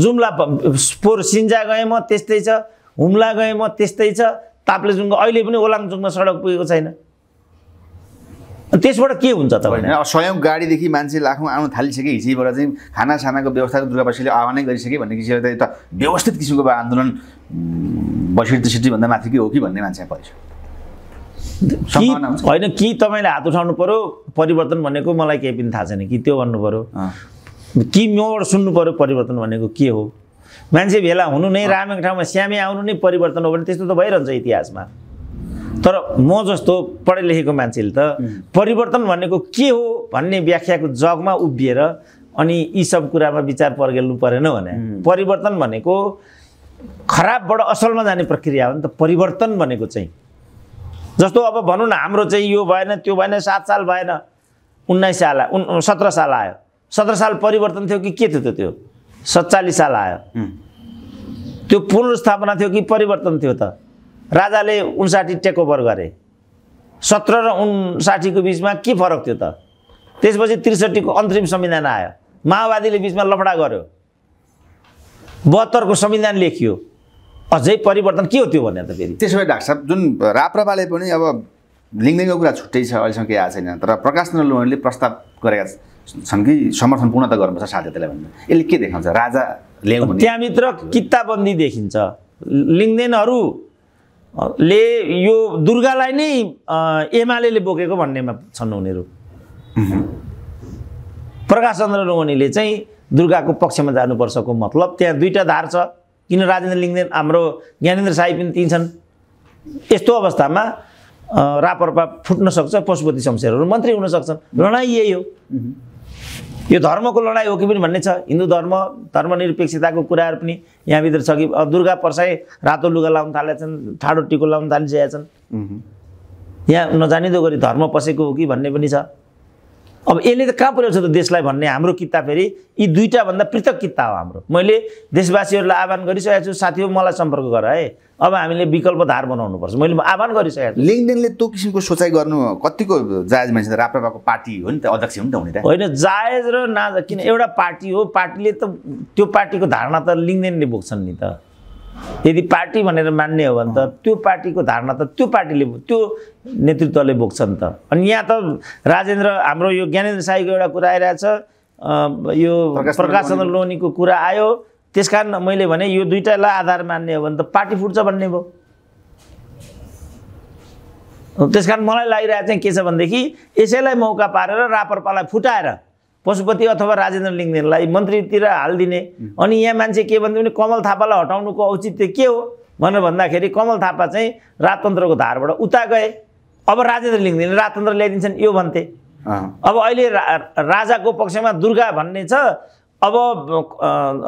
जुम्ला पोहोर सिन्जा गएँ म त्यस्तै छ हुम्ला गएँ म त्यस्तै छ ताप्लेजुङको अहिले पनि ओलाङजुङमा सडक पुगेको छैन त्यसबाट के हुन्छ त स्वयं गाडीदेखि मान्छे लाखौँ आउन थालिसके हिजैबाट चाहिँ खाना सानाको व्यवस्थाको दुर्गावासीले आह्वानै गरिसके भन्ने किसिमले त व्यवस्थित किसिमको आन्दोलन बसिर माथि के हो कि भन्ने मान्छे पर्छ होइन कि तपाईँले हात उठाउनु पऱ्यो परिवर्तन भनेको मलाई केही पनि थाहा छैन कि त्यो भन्नु पऱ्यो कि मबाट सुन्नु पऱ्यो परिवर्तन भनेको के हो मान्छे भेला हुनु नै रामेको ठाउँमा श्यामे आउनु नै परिवर्तन हो भने त्यस्तो त भइरहन्छ इतिहासमा तर म जस्तो पढे लेखेको मान्छेले त परिवर्तन भनेको के हो भन्ने व्याख्याको जगमा उभिएर अनि यी सब कुरामा विचार पर्गेल्नु परेन भने परिवर्तन भनेको खराबबाट असलमा जाने प्रक्रिया हो नि त परिवर्तन भनेको चाहिँ जस्तो अब भनौँ न हाम्रो चाहिँ यो भएन त्यो भएन सात साल भएन उन्नाइस साल उन् सत्र साल आयो सत्र साल परिवर्तन थियो कि के थियो त त्यो सत्तालिस साल आयो त्यो पुनर्स्थापना थियो कि परिवर्तन थियो त राजाले उन्साठी ओभर गरे सत्र र उन्साठीको बिचमा के फरक थियो त त्यसपछि त्रिसठीको अन्तरिम संविधान आयो माओवादीले बिचमा लफडा गर्यो बहत्तरको संविधान लेखियो अझै परिवर्तन के हो त्यो भनेर त फेरि त्यसो भए डाक्टर साहब जुन राप्रपाले पनि अब लिङ्गिङको कुरा छुट्टै छ अहिलेसम्म केही आएको छैन तर प्रकाश नलोहरूले प्रस्ताव गरेका छन् कि समर्थन पूर्ण त गर्नुपर्छ साध्यतालाई भन्नु यसले के देखाउँछ राजा ल्याउ त्यहाँभित्र किताबन्दी देखिन्छ लिङ्गदेनहरू ले यो दुर्गालाई नै एमाले बोकेको भन्नेमा छन् उनीहरू प्रकाश चन्द्र रोहनीले चाहिँ दुर्गाको पक्षमा जानुपर्छको मतलब त्यहाँ दुईवटा धार छ किन राजेन्द्र लिङ्गदेन हाम्रो ज्ञानेन्द्र साई पनि तिन छन् यस्तो अवस्थामा रापरपा फुट्न सक्छ पशुपति शमशेरहरू मन्त्री हुन सक्छन् लडाइँ यही हो यो धर्मको लडाइँ हो कि पनि भन्ने छ हिन्दू धर्म धर्मनिरपेक्षताको कुराहरू पनि यहाँभित्र छ कि दुर्गा पर्साई रातो लुगा लाउन थालेका छन् ठाडो टिको लाउन थालिसकेका छन् यहाँ नजानिँदो गरी धर्म पसेको हो कि भन्ने पनि छ अब यसले त कहाँ पुर्याउँछ त देशलाई भन्ने हाम्रो किताब फेरि यी दुईवटाभन्दा पृथक किताब हो हाम्रो मैले देशवासीहरूलाई आह्वान गरिसकेको छु साथी हो मलाई सम्पर्क गर है अब हामीले विकल्प धार बनाउनुपर्छ मैले आह्वान गरिसकेको छु लिङ्कडेनले त्यो किसिमको सोचाइ गर्नु कतिको जायज मान्छे त राप्रपाको पार्टी हो नि त अध्यक्ष हो नि त हुने त होइन जायज र ना किन एउटा पार्टी हो पार्टीले त त्यो पार्टीको धारणा त लिङदेनले बोक्छन् नि त यदि पार्टी भनेर मान्ने हो भने त त्यो पार्टीको धारणा त त्यो पार्टीले त्यो नेतृत्वले बोक्छन् त अनि यहाँ त राजेन्द्र हाम्रो यो ज्ञानेन्द्र साईको एउटा कुरा आइरहेछ यो प्रकाश चन्द्र लोनीको कुरा आयो त्यस कारण मैले भने यो दुइटालाई आधार मान्ने हो भने त पार्टी फुट्छ भन्ने भयो त्यस कारण मलाई लागिरहेको चाहिँ के छ भनेदेखि यसैलाई मौका पारेर रापरपालाई फुटाएर पशुपति अथवा राजेन्द्र लिङ्गदेनलाई मन्त्रीतिर हालिदिने अनि यहाँ मान्छे के भन्थ्यो भने कमल थापालाई हटाउनुको औचित्य के हो भनेर भन्दाखेरि कमल थापा चाहिँ राजतन्त्रको धारबाट उता गए अब राजेन्द्र लेखिदिने राजतन्त्र ल्याइदिन्छन् यो भन्थे अब अहिले रा, राजाको पक्षमा दुर्गा भन्ने छ अब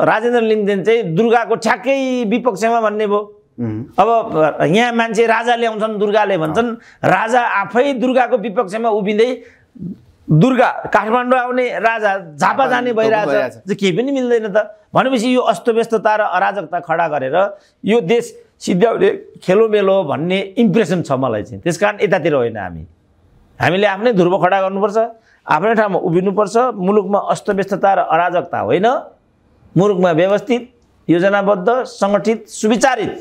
राजेन्द्र लिङ्गदेन चाहिँ दुर्गाको ठ्याक्कै विपक्षमा भन्ने भयो अब यहाँ मान्छे राजा ल्याउँछन् दुर्गाले भन्छन् राजा आफै दुर्गाको विपक्षमा उभिँदै दुर्गा काठमाडौँ आउने राजा झापा जाने भइरहेछ केही पनि मिल्दैन त भनेपछि यो अस्तव्यस्तता र अराजकता खडा गरेर यो देश सिद्ध्याउने खेलोमेलो भन्ने इम्प्रेसन छ मलाई चाहिँ त्यस कारण यतातिर होइन हामी हामीले आफ्नै ध्रुव खडा गर्नुपर्छ आफ्नै ठाउँमा उभिनुपर्छ मुलुकमा अस्तव्यस्तता र अराजकता होइन मुलुकमा व्यवस्थित योजनाबद्ध सङ्गठित सुविचारित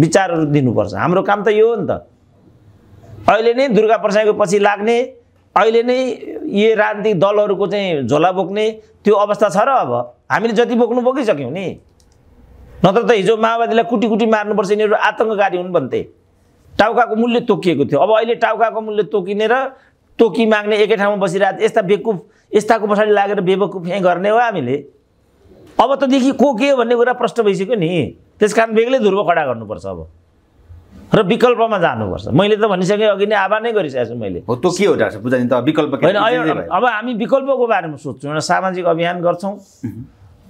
विचारहरू दिनुपर्छ हाम्रो काम त यो हो नि त अहिले नै दुर्गा प्रसाईको पछि लाग्ने अहिले नै यी राजनीतिक दलहरूको चाहिँ झोला बोक्ने त्यो अवस्था छ र अब हामीले जति बोक्नु बोकिसक्यौँ नि नत्र त हिजो माओवादीलाई कुटी कुटी मार्नुपर्छ यिनीहरू आतङ्ककारी हुन् भन्थे टाउकाको मूल्य तोकिएको थियो अब अहिले टाउकाको मूल्य तोकिने र तोकी माग्ने एकै ठाउँमा बसिरहेको यस्ता बेकुफ यस्ताको पछाडि लागेर बेबकुफ यहीँ गर्ने हो हामीले अब त देखि को के भन्ने कुरा प्रश्न भइसक्यो नि त्यस कारण बेग्लै ध्रुव खडा गर्नुपर्छ अब र विकल्पमा जानुपर्छ मैले त भनिसकेँ अघि नै आवा नै गरिसकेको छु मैले हो त्यो के हो डाक्टर विकल्प होइन अब हामी विकल्पको बारेमा सोध्छौँ एउटा सामाजिक अभियान गर्छौँ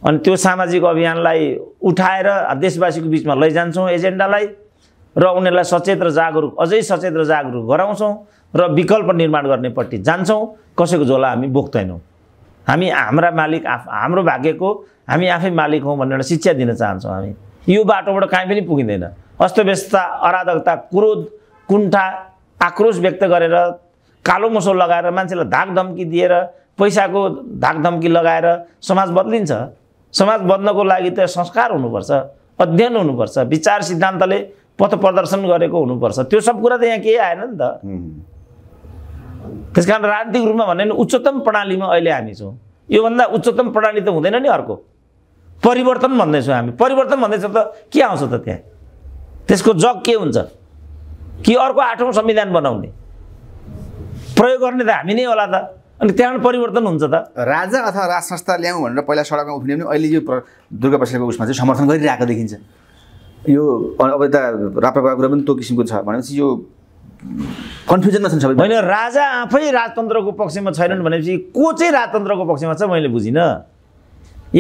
अनि त्यो सामाजिक अभियानलाई उठाएर देशवासीको बिचमा लैजान्छौँ एजेन्डालाई र उनीहरूलाई सचेत र जागरुक अझै सचेत र जागरुक गराउँछौँ र विकल्प निर्माण गर्नेपट्टि जान्छौँ कसैको झोला हामी बोक्दैनौँ हामी हाम्रा मालिक आफ हाम्रो भाग्यको हामी आफै मालिक हौँ भनेर शिक्षा दिन चाहन्छौँ हामी यो बाटोबाट कहीँ पनि पुगिँदैन अस्तव्यस्तता अराधकता क्रोध कुण्ठा आक्रोश व्यक्त गरेर कालो मसो लगाएर मान्छेलाई धाक धम्की दिएर पैसाको धाक धम्की लगाएर समाज बद्लिन्छ समाज बन्नको लागि त संस्कार हुनुपर्छ अध्ययन हुनुपर्छ विचार सिद्धान्तले पथ प्रदर्शन गरेको हुनुपर्छ त्यो सब कुरा त यहाँ केही आएन नि त त्यस कारण राजनीतिक रूपमा भन्यो भने उच्चतम प्रणालीमा अहिले हामी छौँ योभन्दा उच्चतम प्रणाली त हुँदैन नि अर्को परिवर्तन भन्दैछौँ हामी परिवर्तन भन्दैछौँ त के आउँछ त त्यहाँ त्यसको जग के हुन्छ कि अर्को आठौँ संविधान बनाउने प्रयोग गर्ने त हामी नै होला त अनि त्यहाँबाट परिवर्तन हुन्छ त राजा अथवा राज संस्था ल्याउँ भनेर पहिला सडकमा उठ्ने पनि अहिले यो दुर्गा प्रसादको उसमा चाहिँ समर्थन गरिरहेको देखिन्छ यो अब यता राप्रपाको कुरा पनि त्यो किसिमको छ भनेपछि यो कन्फ्युजनमा छन् सबै मैले राजा आफै राजतन्त्रको पक्षमा छैनन् भनेपछि को चाहिँ राजतन्त्रको पक्षमा छ मैले बुझिनँ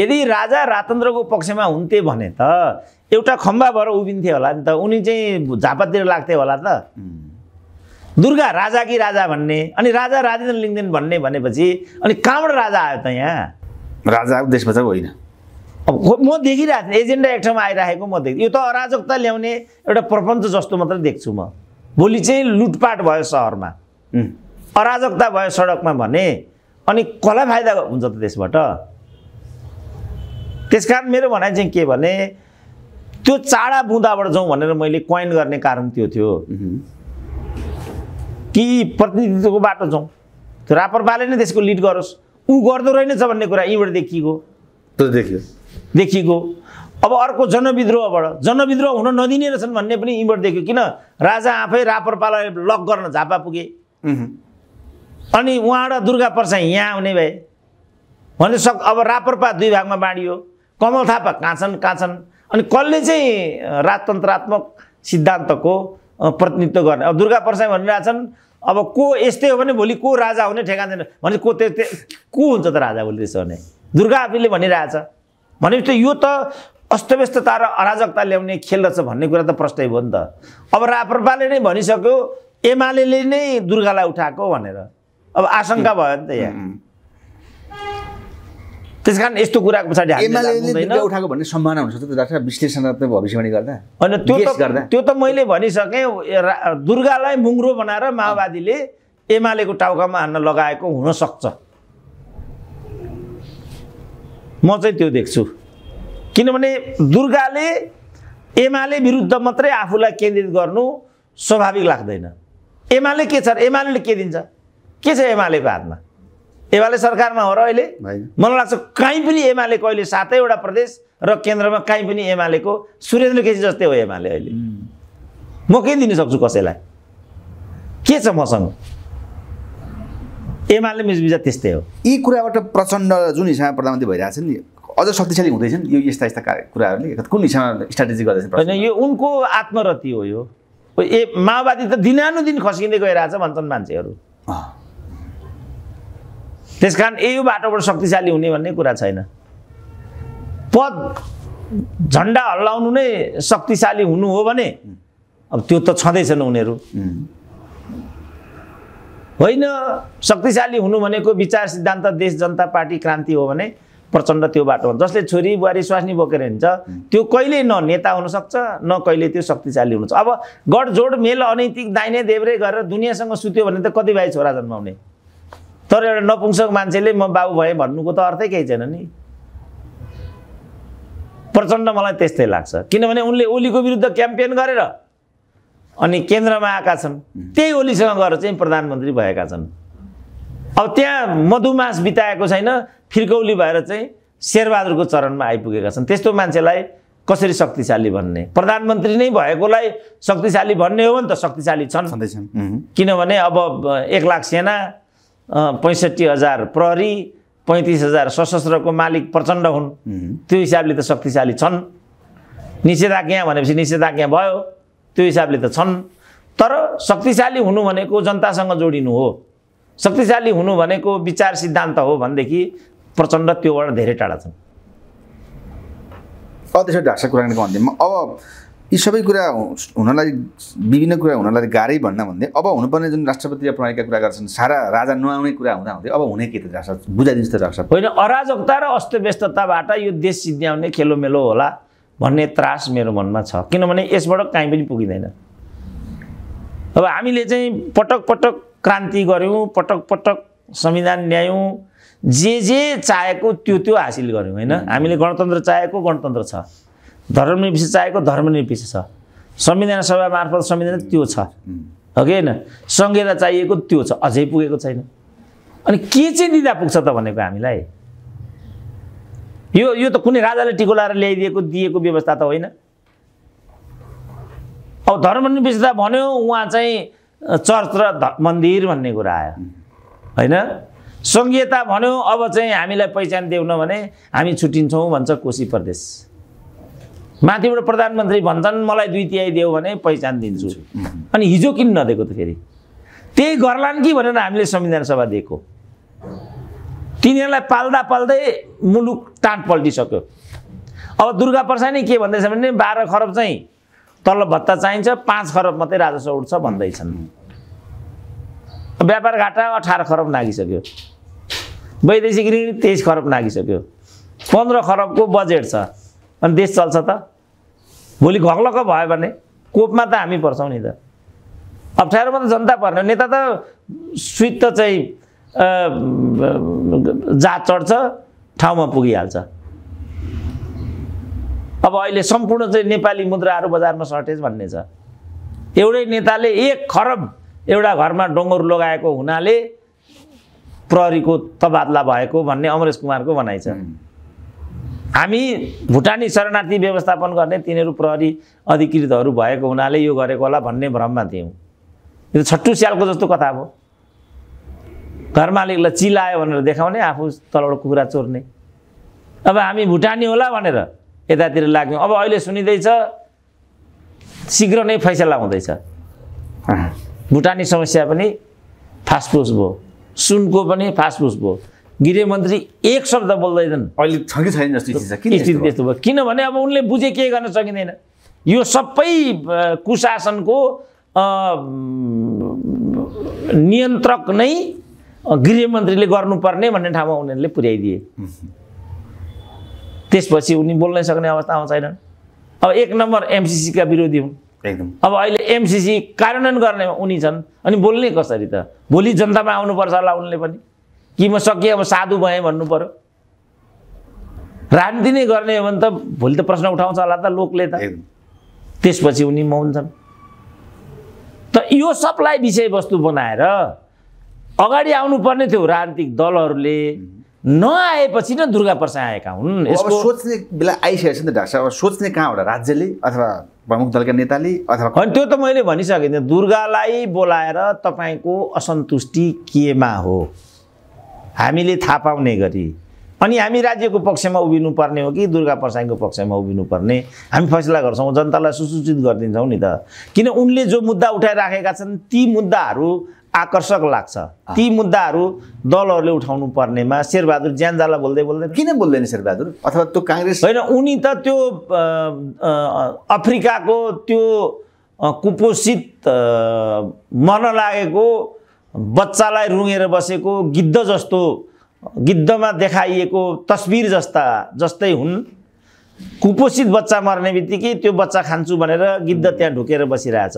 यदि राजा राजतन्त्रको पक्षमा हुन्थे भने त एउटा खम्बा भएर उभिन्थे होला नि त उनी चाहिँ झापातिर लाग्थे होला त दुर्गा राजा कि राजा भन्ने अनि राजा राजेन्द्र लिङ्गदेन भन्ने भनेपछि अनि कहाँबाट राजा आयो त यहाँ राजा देशमा चाहिँ होइन अब म देखिरहेको थिएँ एजेन्डा एक ठाउँमा आइराखेको म देख्छु यो त अराजकता ल्याउने एउटा प्रपञ्च जस्तो मात्रै देख्छु म भोलि चाहिँ लुटपाट भयो सहरमा अराजकता भयो सडकमा भने अनि कसलाई फाइदा हुन्छ त त्यसबाट त्यस कारण मेरो भनाइ चाहिँ के भने त्यो चाडा बुँदाबाट जाउँ भनेर मैले कोइन गर्ने कारण त्यो थियो कि प्रतिनिधित्वको बाटो जाउँ त्यो रापरपाले नै त्यसको लिड गरोस् ऊ गर्दो रहेनछ भन्ने कुरा यहीँबाट देखिएको देखियो देखिएको अब अर्को जनविद्रोहबाट जनविद्रोह हुन नदिने रहेछन् भन्ने पनि यहीँबाट देखियो किन राजा आफै रापरपालाई लक गर्न झापा पुगे अनि उहाँबाट दुर्गा परसाई यहाँ आउने भए भने सक अब रापरपा दुई भागमा बाँडियो कमल थापा कहाँ छन् कहाँ छन् अनि कसले चाहिँ राजतन्त्रात्मक सिद्धान्तको प्रतिनिधित्व गर्ने अब दुर्गा परसाई भनिरहेछन् अब को यस्तै हो भने भोलि को राजा हुने ठेगान छैन भने को त्यो को हुन्छ त राजा भोलि त्यसो भने आफूले भनिरहेछ भनेपछि यो त अस्तव्यस्तता र अराजकता ल्याउने खेल रहेछ भन्ने कुरा त प्रष्टै भयो नि त अब राप्रपाले नै भनिसक्यो एमाले नै दुर्गालाई उठाएको भनेर अब आशंका भयो नि त यहाँ त्यस कारण यस्तो कुराको पछाडि उठाएको भन्ने सम्मान हुन्छ विश्लेषणात्मक भविष्यवाणी गर्दा होइन त्यो गर्दा त्यो त मैले भनिसकेँ दुर्गालाई मुङ्रो बनाएर माओवादीले एमालेको टाउकामा हान्न लगाएको हुनसक्छ म चाहिँ त्यो देख्छु किनभने दुर्गाले एमाले विरुद्ध मात्रै आफूलाई केन्द्रित गर्नु स्वाभाविक लाग्दैन एमाले के छ एमाले के दिन्छ के छ एमालेको हातमा एमाले सरकारमा हो र अहिले मलाई लाग्छ काहीँ पनि एमालेको अहिले सातैवटा प्रदेश र केन्द्रमा काहीँ पनि एमालेको सुरेन्द्र केसी जस्तै हो एमाले अहिले म के दिन सक्छु कसैलाई के छ मसँग एमाले मिजबिजा त्यस्तै हो यी कुराबाट प्रचण्ड जुन हिसाबमा प्रधानमन्त्री भइरहेछ नि अझ शक्तिशाली हुँदैछन् यो यस्ता यस्ता कुराहरूले कुन हिसाबमा स्ट्राटेजी गर्दैछन् होइन यो उनको आत्मरति हो यो ए माओवादी त दिनानुदिन खस्किँदै गइरहेछ भन्छन् मान्छेहरू त्यस कारण ए यो बाटोबाट शक्तिशाली हुने भन्ने कुरा छैन पद झन्डा हल्लाउनु नै शक्तिशाली हुनु हो भने अब त्यो त छँदैछन् उनीहरू होइन शक्तिशाली हुनु भनेको विचार सिद्धान्त देश जनता पार्टी क्रान्ति हो भने प्रचण्ड त्यो बाटो जसले छोरी बुहारी स्वास्नी बोकेर हिँड्छ त्यो कहिले न नेता हुनसक्छ न कहिले त्यो शक्तिशाली हुनु अब गठजोड मेल अनैतिक दाइने देब्रे गरेर दुनियाँसँग सुत्यो भने त कति भाइ छोरा जन्माउने तर एउटा नपुंसक मान्छेले म बाबु भए भन्नुको त अर्थै केही छैन नि प्रचण्ड मलाई त्यस्तै लाग्छ किनभने उनले ओलीको विरुद्ध क्याम्पेन गरेर अनि केन्द्रमा आएका छन् त्यही ओलीसँग गएर चाहिँ प्रधानमन्त्री भएका छन् अब त्यहाँ मधुमास बिताएको छैन फिर्कौली भएर चाहिँ शेरबहादुरको चरणमा आइपुगेका छन् त्यस्तो मान्छेलाई कसरी शक्तिशाली भन्ने प्रधानमन्त्री नै भएकोलाई शक्तिशाली भन्ने हो नि त शक्तिशाली छन् किनभने अब एक लाख सेना पैँसठी हजार प्रहरी पैँतिस हजार सशस्त्रको मालिक प्रचण्ड हुन् त्यो हिसाबले त शक्तिशाली छन् निषेधाज्ञा भनेपछि निषेधाज्ञा भयो त्यो हिसाबले त छन् तर शक्तिशाली हुनु भनेको जनतासँग जोडिनु हो शक्तिशाली हुनु भनेको विचार सिद्धान्त हो भनेदेखि प्रचण्ड त्योबाट धेरै टाढा छन् अब यी सबै कुरा हुनलाई विभिन्न कुरा हुनलाई गाह्रै भन्न भन्दै अब हुनुपर्ने जुन राष्ट्रपति प्रणालीका कुरा गर्छन् सारा राजा नआउने कुरा हुँदा हुँदै अब हुने के त राष्ट्र बुझाइदिनुहोस् त राष्ट्र होइन अराजकता र अस्तव्यस्तताबाट यो देश सिद्ध्याउने खेलोमेलो होला भन्ने त्रास मेरो मनमा छ किनभने यसबाट काहीँ पनि पुगिँदैन अब हामीले चाहिँ पटक पटक क्रान्ति गऱ्यौँ पटक पटक संविधान ल्यायौँ जे जे चाहेको त्यो त्यो हासिल गऱ्यौँ होइन हामीले गणतन्त्र चाहेको गणतन्त्र छ धर्मनिरपेक्ष चाहेको धर्मनिरपेक्ष छ संविधान सभा मार्फत संविधान त्यो छ हो कि होइन सङ्घीयता चाहिएको त्यो छ अझै पुगेको छैन अनि के चाहिँ दिँदा पुग्छ त भनेको हामीलाई यो यो त कुनै राजाले टिको लाएर ल्याइदिएको दिएको व्यवस्था त होइन अब धर्मनिरपेक्षता भन्यो उहाँ चाहिँ चर्च र मन्दिर भन्ने कुरा आयो होइन सङ्घीयता भन्यो अब चाहिँ हामीलाई पहिचान न भने हामी छुट्टिन्छौँ भन्छ कोशी प्रदेश माथिबाट प्रधानमन्त्री भन्छन् मलाई दुई तिहाई देऊ भने पहिचान दिन्छु अनि हिजो किन नदिएको त फेरि त्यही गर्लान् कि भनेर हामीले संविधान सभा दिएको तिनीहरूलाई पाल्दा पाल्दै मुलुक टाँट पल्टिसक्यो अब दुर्गा प्रसाद के भन्दैछ भने बाह्र खरब चाहिँ तलब भत्ता चाहिन्छ पाँच खरब मात्रै राजस्व उठ्छ भन्दैछन् व्यापार घाटा अठार खरब नागिसक्यो वैदेशिक ऋण तेइस खरब नागिसक्यो पन्ध्र खरबको बजेट छ अनि देश चल्छ त भोलि घक्लक भयो भने कोपमा त हामी पर्छौँ नि त अप्ठ्यारोमा त जनता पर्ने नेता त स्वित चाहिँ जात चढ्छ ठाउँमा पुगिहाल्छ अब अहिले सम्पूर्ण चाहिँ नेपाली मुद्राहरू बजारमा सर्टेज भन्ने छ एउटै नेताले एक खरब एउटा घरमा डोङ्गर लगाएको हुनाले प्रहरीको तबादला भएको भन्ने अमरेश कुमारको भनाइ छ हामी भुटानी शरणार्थी व्यवस्थापन गर्ने तिनीहरू प्रहरी अधिकृतहरू भएको हुनाले यो गरेको होला भन्ने भ्रममा थियौँ यो छट्टु स्यालको जस्तो कथा हो घर मालिकलाई चिलायो भनेर देखाउने आफू तलबाट कुखुरा चोर्ने अब हामी भुटानी होला भनेर यतातिर लाग्यौँ अब अहिले सुनिँदैछ शीघ्र नै फैसला हुँदैछ भुटानी समस्या पनि फासफुस भयो सुनको पनि फासफुस भयो गृहमन्त्री एक शब्द बोल्दैनन् अहिले छ कि छैन स्थिति त्यस्तो भयो किनभने अब उनले बुझे के गर्न सकिँदैन यो सबै कुशासनको नियन्त्रक नै गृहमन्त्रीले गर्नुपर्ने भन्ने ठाउँमा उनीहरूले पुर्याइदिए त्यसपछि उनी बोल्नै सक्ने अवस्थामा छैनन् अब एक नम्बर एमसिसीका विरोधी हुन् एकदम अब अहिले एमसिसी कार्यान्वयन गर्नेमा उनी छन् अनि बोल्ने कसरी त भोलि जनतामा आउनुपर्छ होला उनले पनि कि म सकेँ अब साधु भएँ भन्नु पऱ्यो राजनीति नै गर्ने हो भने त भोलि त प्रश्न उठाउँछ होला त लोकले त त्यसपछि उनी मौन छन् त यो सबलाई विषयवस्तु बनाएर अगाडि आउनुपर्ने थियो राजनीतिक दलहरूले नआएपछि न दुर्गा प्रसाद आएका हुन् यसको सोच्ने बेला आइसकेको छ नि त डाक्टर साहब सोच्ने कहाँबाट राज्यले अथवा प्रमुख दलका नेताले अथवा अनि त्यो त मैले भनिसकेँ दुर्गालाई बोलाएर तपाईँको असन्तुष्टि केमा हो हामीले थाहा पाउने गरी अनि हामी राज्यको पक्षमा उभिनुपर्ने हो कि दुर्गा प्रसाईको पक्षमा उभिनुपर्ने हामी फैसला गर्छौँ जनतालाई सुसूचित गरिदिन्छौँ नि त किन उनले जो मुद्दा उठाइराखेका छन् ती मुद्दाहरू आकर्षक लाग्छ ती मुद्दाहरू दलहरूले उठाउनु पर्नेमा शेरबहादुर ज्यानजाला बोल्दै बोल्दैन किन बोल्दैन शेरबहादुर अथवा त्यो काङ्ग्रेस होइन उनी त त्यो अफ्रिकाको त्यो कुपोषित मन लागेको बच्चालाई रुँगेर बसेको गिद्ध जस्तो गिद्धमा देखाइएको तस्बिर जस्ता जस्तै हुन् कुपोषित बच्चा मर्ने बित्तिकै त्यो बच्चा खान्छु भनेर गिद्ध त्यहाँ ढुकेर बसिरहेछ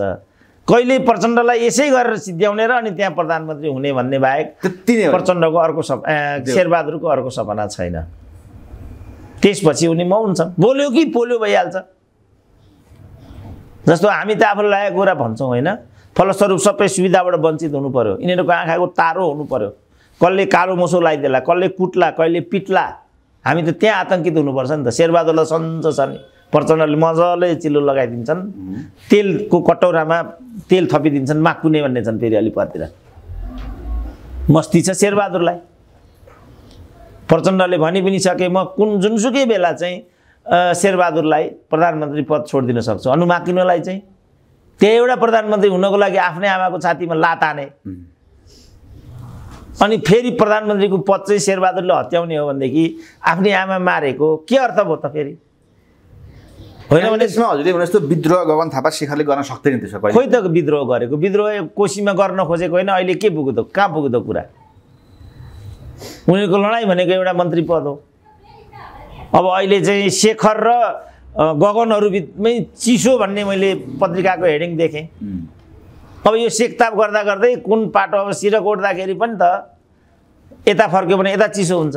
कहिले प्रचण्डलाई यसै गरेर सिद्ध्याउने र अनि त्यहाँ प्रधानमन्त्री हुने भन्ने बाहेक त्यति नै प्रचण्डको अर्को सप शेरबहादुरको अर्को सपना छैन त्यसपछि उनी म छन् बोल्यो कि पोल्यो भइहाल्छ जस्तो हामी त आफूलाई लागेको कुरा भन्छौँ होइन फलस्वरूप सबै सुविधाबाट वञ्चित हुनु पऱ्यो यिनीहरूको आँखाको तारो हुनु पऱ्यो कसले कालो मोसो लगाइदिएला कसले कुट्ला कहिले पिट्ला हामी त त्यहाँ आतङ्कित हुनुपर्छ नि त शेरबहादुरलाई सन्च छ नि प्रचण्डले मजाले चिल्लो लगाइदिन्छन् तेलको कटौरामा तेल थपिदिन्छन् माकुने भन्ने छन् फेरि अलिपुरतिर मस्ती छ शेरबहादुरलाई प्रचण्डले भनि पनि सके म कुन जुनसुकै बेला चाहिँ शेरबहादुरलाई प्रधानमन्त्री पद छोडिदिन सक्छु अनुमाकिनोलाई चाहिँ त्यहाँ एउटा प्रधानमन्त्री हुनको लागि आफ्नै आमाको छातीमा लात अनि फेरि प्रधानमन्त्रीको पद चाहिँ शेरबहादुरले हत्याउने हो भनेदेखि आफ्नै आमा मारेको के अर्थ भयो त फेरि होइन भने यसमा हजुरले भने जस्तो विद्रोह गगन थापा शेखरले गर्न सक्दैन त्यसो खोइ त विद्रोह गरेको विद्रोह कोसीमा गर्न खोजेको होइन अहिले के पुग्दो कहाँ पुग्दो कुरा उनीहरूको लडाइँ भनेको एउटा मन्त्री पद हो अब अहिले चाहिँ शेखर र गगनहरू बिचमै चिसो भन्ने मैले पत्रिकाको हेडिङ देखेँ अब यो सेकताप गर्दा गर्दै कुन पाटो अब सिरक ओढ्दाखेरि पनि त यता फर्क्यो भने यता चिसो हुन्छ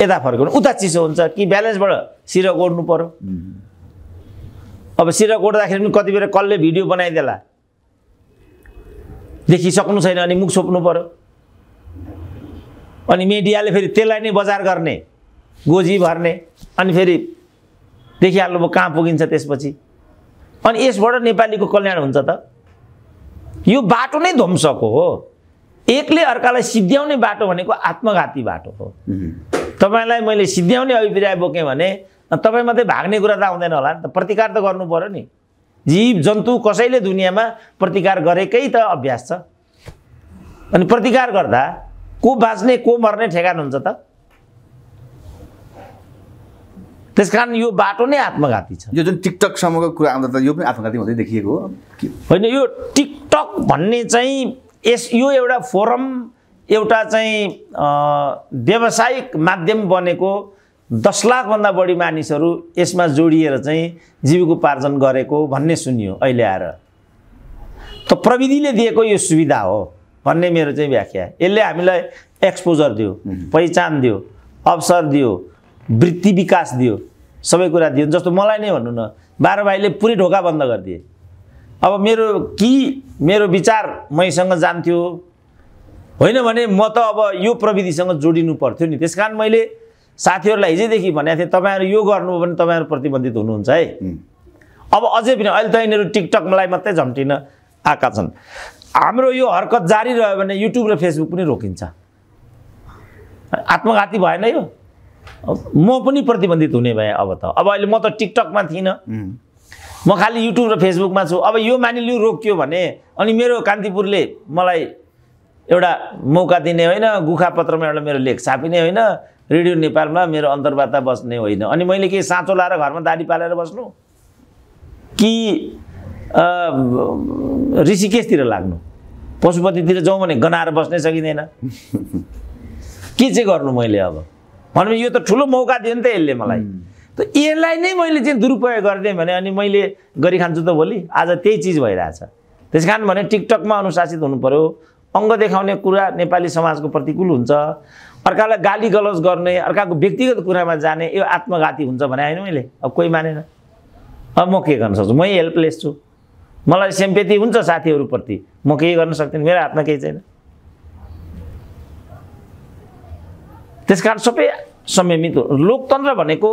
यता फर्क्यो भने उता चिसो हुन्छ कि ब्यालेन्सबाट सिरक ओढ्नु पऱ्यो अब सिरक ओढ्दाखेरि पनि कति कतिबेर कसले भिडियो बनाइदिएला देखिसक्नु छैन अनि मुख छोप्नु पऱ्यो अनि मिडियाले फेरि त्यसलाई नै बजार गर्ने गोजी भर्ने अनि फेरि देखिहाल्नु कहाँ पुगिन्छ त्यसपछि अनि यसबाट नेपालीको कल्याण हुन्छ त यो बाटो नै ध्वंसको हो एकले अर्कालाई सिद्ध्याउने बाटो भनेको आत्मघाती बाटो हो तपाईँलाई मैले सिद्ध्याउने अभिप्राय बोकेँ भने तपाईँ मात्रै भाग्ने कुरा त आउँदैन होला नि त प्रतिकार त गर्नु पऱ्यो नि जीव जन्तु कसैले दुनियाँमा प्रतिकार गरेकै त अभ्यास छ अनि प्रतिकार गर्दा को बाँच्ने को मर्ने ठेगान हुन्छ त त्यस कारण यो बाटो नै आत्मघाती छ यो जुन टिकटकसम्मको कुरा आउँदा त यो पनि आत्मघाती हुँदै देखिएको हो होइन यो टिकटक भन्ने चाहिँ यस यो एउटा फोरम एउटा चाहिँ व्यावसायिक माध्यम बनेको दस लाखभन्दा बढी मानिसहरू यसमा जोडिएर चाहिँ जीविकोपार्जन गरेको भन्ने सुनियो अहिले आएर त प्रविधिले दिएको यो सुविधा हो भन्ने मेरो चाहिँ व्याख्या यसले हामीलाई एक्सपोजर दियो पहिचान दियो अवसर दियो वृत्ति विकास दियो सबै कुरा दियो जस्तो मलाई नै भन्नु न बाह्र भाइले पुरै ढोका बन्द गरिदिए अब मेरो कि मेरो विचार मैसँग जान्थ्यो होइन भने म त अब यो प्रविधिसँग जोडिनु पर्थ्यो नि त्यस कारण मैले साथीहरूलाई हिजैदेखि भनेको थिएँ तपाईँहरू यो गर्नुभयो भने तपाईँहरू प्रतिबन्धित हुनुहुन्छ है अब अझै पनि अहिले त यिनीहरू टिकटक मलाई मात्रै झम्टिन आएका छन् हाम्रो यो हरकत जारी रह्यो भने युट्युब र फेसबुक पनि रोकिन्छ आत्मघाती भएन यो म पनि प्रतिबन्धित हुने भएँ अब त अब अहिले म त टिकटकमा थिइनँ म खालि युट्युब र फेसबुकमा छु अब यो मानिलिउँ रोकियो भने अनि मेरो कान्तिपुरले मलाई एउटा मौका दिने होइन गुखापत्रमा एउटा मेरो लेख छापिने होइन रेडियो नेपालमा मेरो अन्तर्वार्ता बस्ने होइन अनि मैले के साँचो लाएर घरमा दाडी पालेर बस्नु कि ऋषिकेशतिर लाग्नु पशुपतितिर जाउँ भने गनाएर बस्नै सकिँदैन के चाहिँ गर्नु मैले अब भनौँ यो त ठुलो मौका दियो नि त यसले मलाई त यसलाई नै मैले चाहिँ दुरुपयोग गरिदिएँ भने अनि मैले गरिखान्छु खान्छु त भोलि आज त्यही चिज भइरहेछ त्यस कारण भने टिकटकमा अनुशासित हुनु पऱ्यो अङ्ग देखाउने कुरा नेपाली समाजको प्रतिकूल हुन्छ अर्कालाई गाली गलज गर्ने अर्काको व्यक्तिगत कुरामा जाने यो आत्मघाती हुन्छ भने होइन मैले अब कोही मानेन अब म के गर्न सक्छु मै हेल्पलेस छु मलाई सेम्पेती हुन्छ साथीहरूप्रति म केही गर्न सक्दिनँ मेरो हातमा केही छैन त्यस कारण सबै संयमित लोकतन्त्र भनेको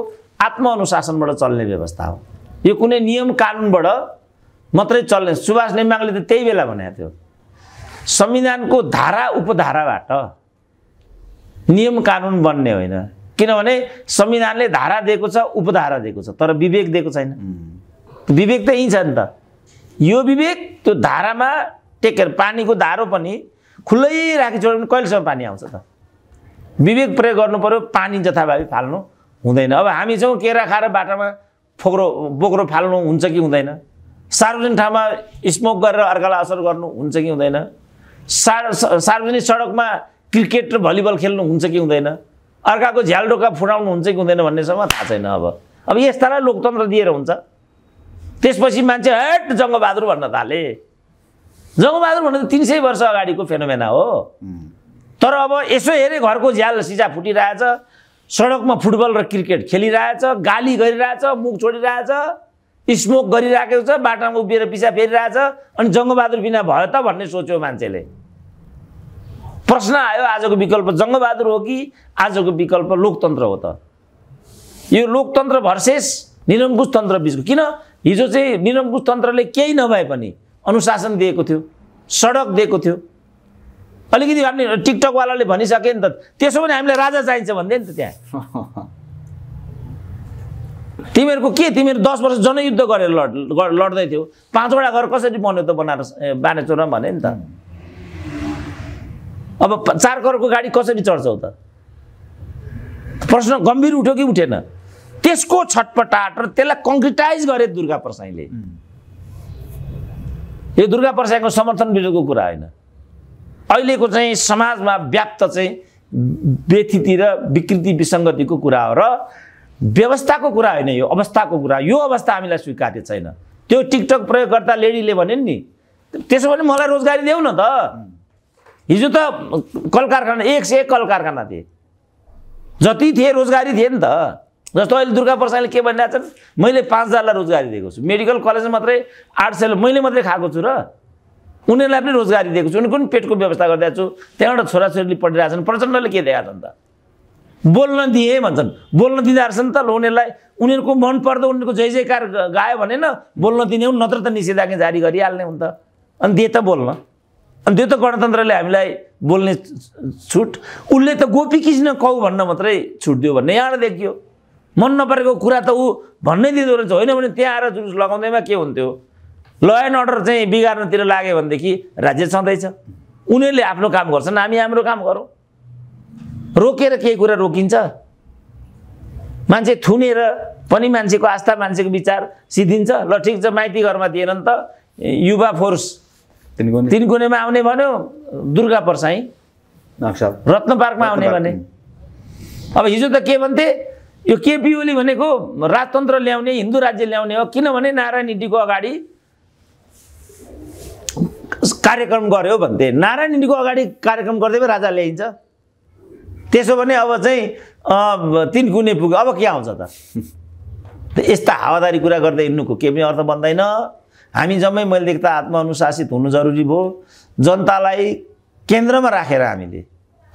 आत्मअनुशासनबाट चल्ने व्यवस्था हो यो कुनै नियम कानुनबाट मात्रै चल्ने सुभाष नेमाङले त त्यही बेला भनेको थियो संविधानको धारा उपधाराबाट नियम कानुन बन्ने होइन किनभने संविधानले धारा दिएको छ उपधारा दिएको छ तर विवेक दिएको छैन विवेक त यहीँ छ नि त यो विवेक त्यो धारामा टेकेर पानीको धारो पनि खुल्लै राखिछोड्यो भने कहिलेसम्म पानी आउँछ त विवेक प्रयोग गर्नु पऱ्यो पानी जथाभावी फाल्नु हुँदैन अब हामी छौँ केरा खाएर बाटामा फोक्रो बोक्रो फाल्नु हुन्छ कि हुँदैन सार्वजनिक ठाउँमा स्मोक गरेर अर्कालाई असर गर्नु हुन्छ कि हुँदैन सार्वजनिक सडकमा क्रिकेट र भलिबल खेल्नु हुन्छ कि हुँदैन अर्काको झ्यालडोका फुटाउनु हुन्छ कि हुँदैन भन्नेसम्म थाहा छैन अब अब यस्तालाई लोकतन्त्र दिएर हुन्छ त्यसपछि मान्छे हट जङ्गबहादुर भन्न थाले जङ्गबहादुर भनेर तिन सय वर्ष अगाडिको फेनोमेना हो तर अब यसो हेरेँ घरको झ्याल सिजा फुटिरहेछ सडकमा फुटबल र क्रिकेट खेलिरहेछ गाली गरिरहेछ मुख छोडिरहेछ स्मोक गरिराखेको छ बाटामा उभिएर पिसा फेरिरहेछ अनि जङ्गबहादुर बिना भयो त भन्ने सोच्यो मान्छेले प्रश्न आयो आजको विकल्प जङ्गबहादुर हो कि आजको विकल्प लोकतन्त्र हो त यो लोकतन्त्र भर्सेस निरङ्कुश तन्त्र बिचको किन हिजो चाहिँ निरङ्कुश तन्त्रले केही नभए पनि अनुशासन दिएको थियो सडक दिएको थियो अलिकति हामी टिकटकवालाले भनिसके नि त त्यसो भने हामीलाई राजा चाहिन्छ भन्दै नि त त्यहाँ तिमीहरूको के तिमीहरू दस वर्ष जनयुद्ध गरेर लड लड्दै थियौ पाँचवटा घर कसरी बन्यो त बनारस बानेश्वरमा भने नि त अब चार करोडको गाडी कसरी चढ्छौ त प्रश्न गम्भीर उठ्यो कि उठेन त्यसको छटपटाट र त्यसलाई कङ्क्रिटाइज गरे दुर्गा प्रसाईले यो दुर्गा प्रसाईको समर्थन विरुद्धको कुरा होइन अहिलेको चाहिँ समाजमा व्याप्त चाहिँ व्यथिति र विकृति विसङ्गतिको कुरा हो र व्यवस्थाको कुरा होइन यो अवस्थाको कुरा यो अवस्था हामीलाई स्वीकार्य छैन त्यो टिकटक प्रयोगकर्ता लेडीले भने नि त्यसो भने मलाई रोजगारी देऊ न त हिजो त कल कारखाना एक से एक कल कारखाना थिए जति थिए रोजगारी थिए नि त जस्तो अहिले दुर्गा प्रसादले के भनिरहेको छ मैले पाँच हजारलाई रोजगारी दिएको छु मेडिकल कलेज मात्रै आठ सेल मैले मात्रै खाएको छु र उनीहरूलाई पनि रोजगारी दिएको छु उनी पनि पेटको व्यवस्था गरिदिएको छु त्यहाँबाट छोराछोरीले पढिरहेछन् प्रचण्डले के दिएका छन् त बोल्न दिए भन्छन् बोल्न दिँदा रहेछन् त उनीहरूलाई उनीहरूको मन पर्दो उनीहरूको जय जयकार गायो भने न बोल्न दिने हुन् नत्र त निषेधाज्ञा जारी गरिहाल्ने हुन् त अनि दिए त बोल्न अनि त्यो त गणतन्त्रले हामीलाई बोल्ने छुट उसले त गोपी कृष्ण कौ भन्न मात्रै छुट दियो भन्ने यहाँबाट देखियो मन नपरेको कुरा त ऊ भन्नै दिँदो रहेछ होइन भने त्यहाँ आएर जुलुस लगाउँदैमा के हुन्थ्यो ल एन्ड अर्डर चाहिँ बिगार्नतिर लाग्यो भनेदेखि राज्य छँदैछ उनीहरूले आफ्नो काम गर्छन् हामी हाम्रो काम गरौँ रोकेर केही कुरा रोकिन्छ मान्छे थुनेर पनि मान्छेको आस्था मान्छेको विचार सिद्धिन्छ ल ठिक छ माइती घरमा दिएन नि त युवा फोर्स तिन कुनेमा आउने भन्यो दुर्गा पर्साई रत्न पार्कमा आउने भने अब हिजो त के भन्थे यो केपी ओली भनेको राजतन्त्र ल्याउने हिन्दू राज्य ल्याउने हो किनभने नारायण रेड्डीको अगाडि कार्यक्रम गऱ्यो भन्थे नारायण नारायणको अगाडि कार्यक्रम गर्दै पो राजा ल्याइन्छ त्यसो भने अब चाहिँ तिन कुने पुग्यो अब के आउँछ त यस्ता हावादारी कुरा गर्दै हिँड्नुको केही पनि अर्थ बन्दैन हामी जम्मै मैले देख्दा आत्मअनुशासित हुनु जरुरी भयो जनतालाई केन्द्रमा राखेर हामीले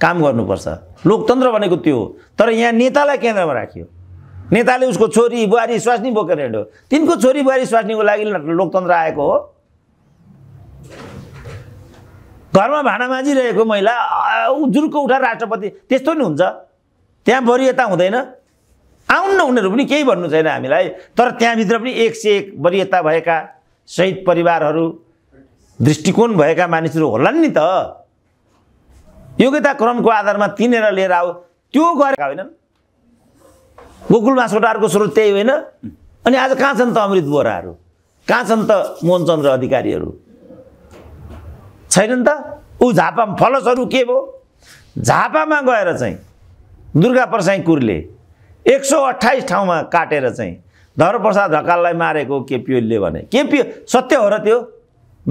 काम गर्नुपर्छ लोकतन्त्र भनेको त्यो हो तर यहाँ नेतालाई केन्द्रमा राख्यो नेताले उसको छोरी बुहारी स्वास्नी बोकेर हिँड्यो तिनको छोरी बुहारी स्वास्नीको लागि लोकतन्त्र आएको हो घरमा भाँडा माझिरहेको महिला उजुर्को उठा राष्ट्रपति त्यस्तो नि हुन्छ त्यहाँ बरि यता हुँदैन आउन्न उनीहरू पनि केही भन्नु छैन हामीलाई तर त्यहाँभित्र पनि एक से एक वरियता भएका शहीद परिवारहरू दृष्टिकोण भएका मानिसहरू होलान् नि त योग्यता क्रमको आधारमा तिनेर लिएर आऊ त्यो गरेका होइनन् गोकुलमा सोटाहरूको स्रोत त्यही होइन अनि आज कहाँ छन् त अमृत बोराहरू कहाँ छन् त मोहनचन्द्र अधिकारीहरू छैन नि त ऊ झापामा फलसहरू के भयो झापामा गएर चाहिँ दुर्गा प्रसाई कुरले एक सौ अठाइस ठाउँमा काटेर चाहिँ धर्मप्रसाद ढकाललाई मारेको केपिओलीले भने केपिओ सत्य हो र त्यो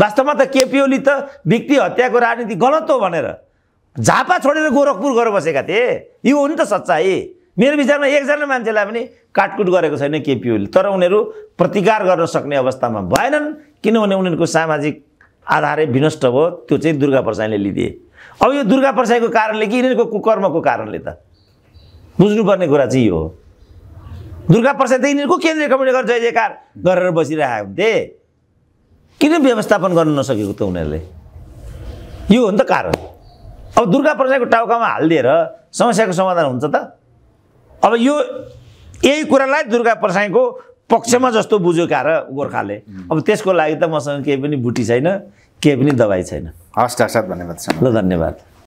वास्तवमा त केपिओली त व्यक्ति हत्याको राजनीति गलत हो भनेर झापा छोडेर गोरखपुर गएर बसेका थिए यो हो नि त सच्चाइ मेरो विचारमा एकजना मान्छेलाई पनि काटकुट गरेको छैन केपिओली तर उनीहरू प्रतिकार गर्न सक्ने अवस्थामा भएनन् किनभने उनीहरूको सामाजिक आधारै विनष्ट भयो त्यो चाहिँ दुर्गा प्रसाईले लिदिए अब यो दुर्गा प्रसाईको कारणले कि यिनीहरूको कुकर्मको कारणले त बुझ्नुपर्ने कुरा चाहिँ यो हो दुर्गा प्रसाद त यिनीहरूको केन्द्रीय गरेर जय जयकार गरेर बसिरहेको हुन्थे किन व्यवस्थापन गर्न नसकेको त उनीहरूले यो हो नि त कारण अब दुर्गा प्रसादको टाउकामा हालिदिएर समस्याको समाधान हुन्छ त अब यो यही कुरालाई दुर्गा प्रसाईको पक्षमा जस्तो बुझ्यो र गोर्खाले अब त्यसको लागि त मसँग केही पनि बुटी छैन केही पनि दबाई छैन हस् डाक्टर साहब धन्यवाद ल धन्यवाद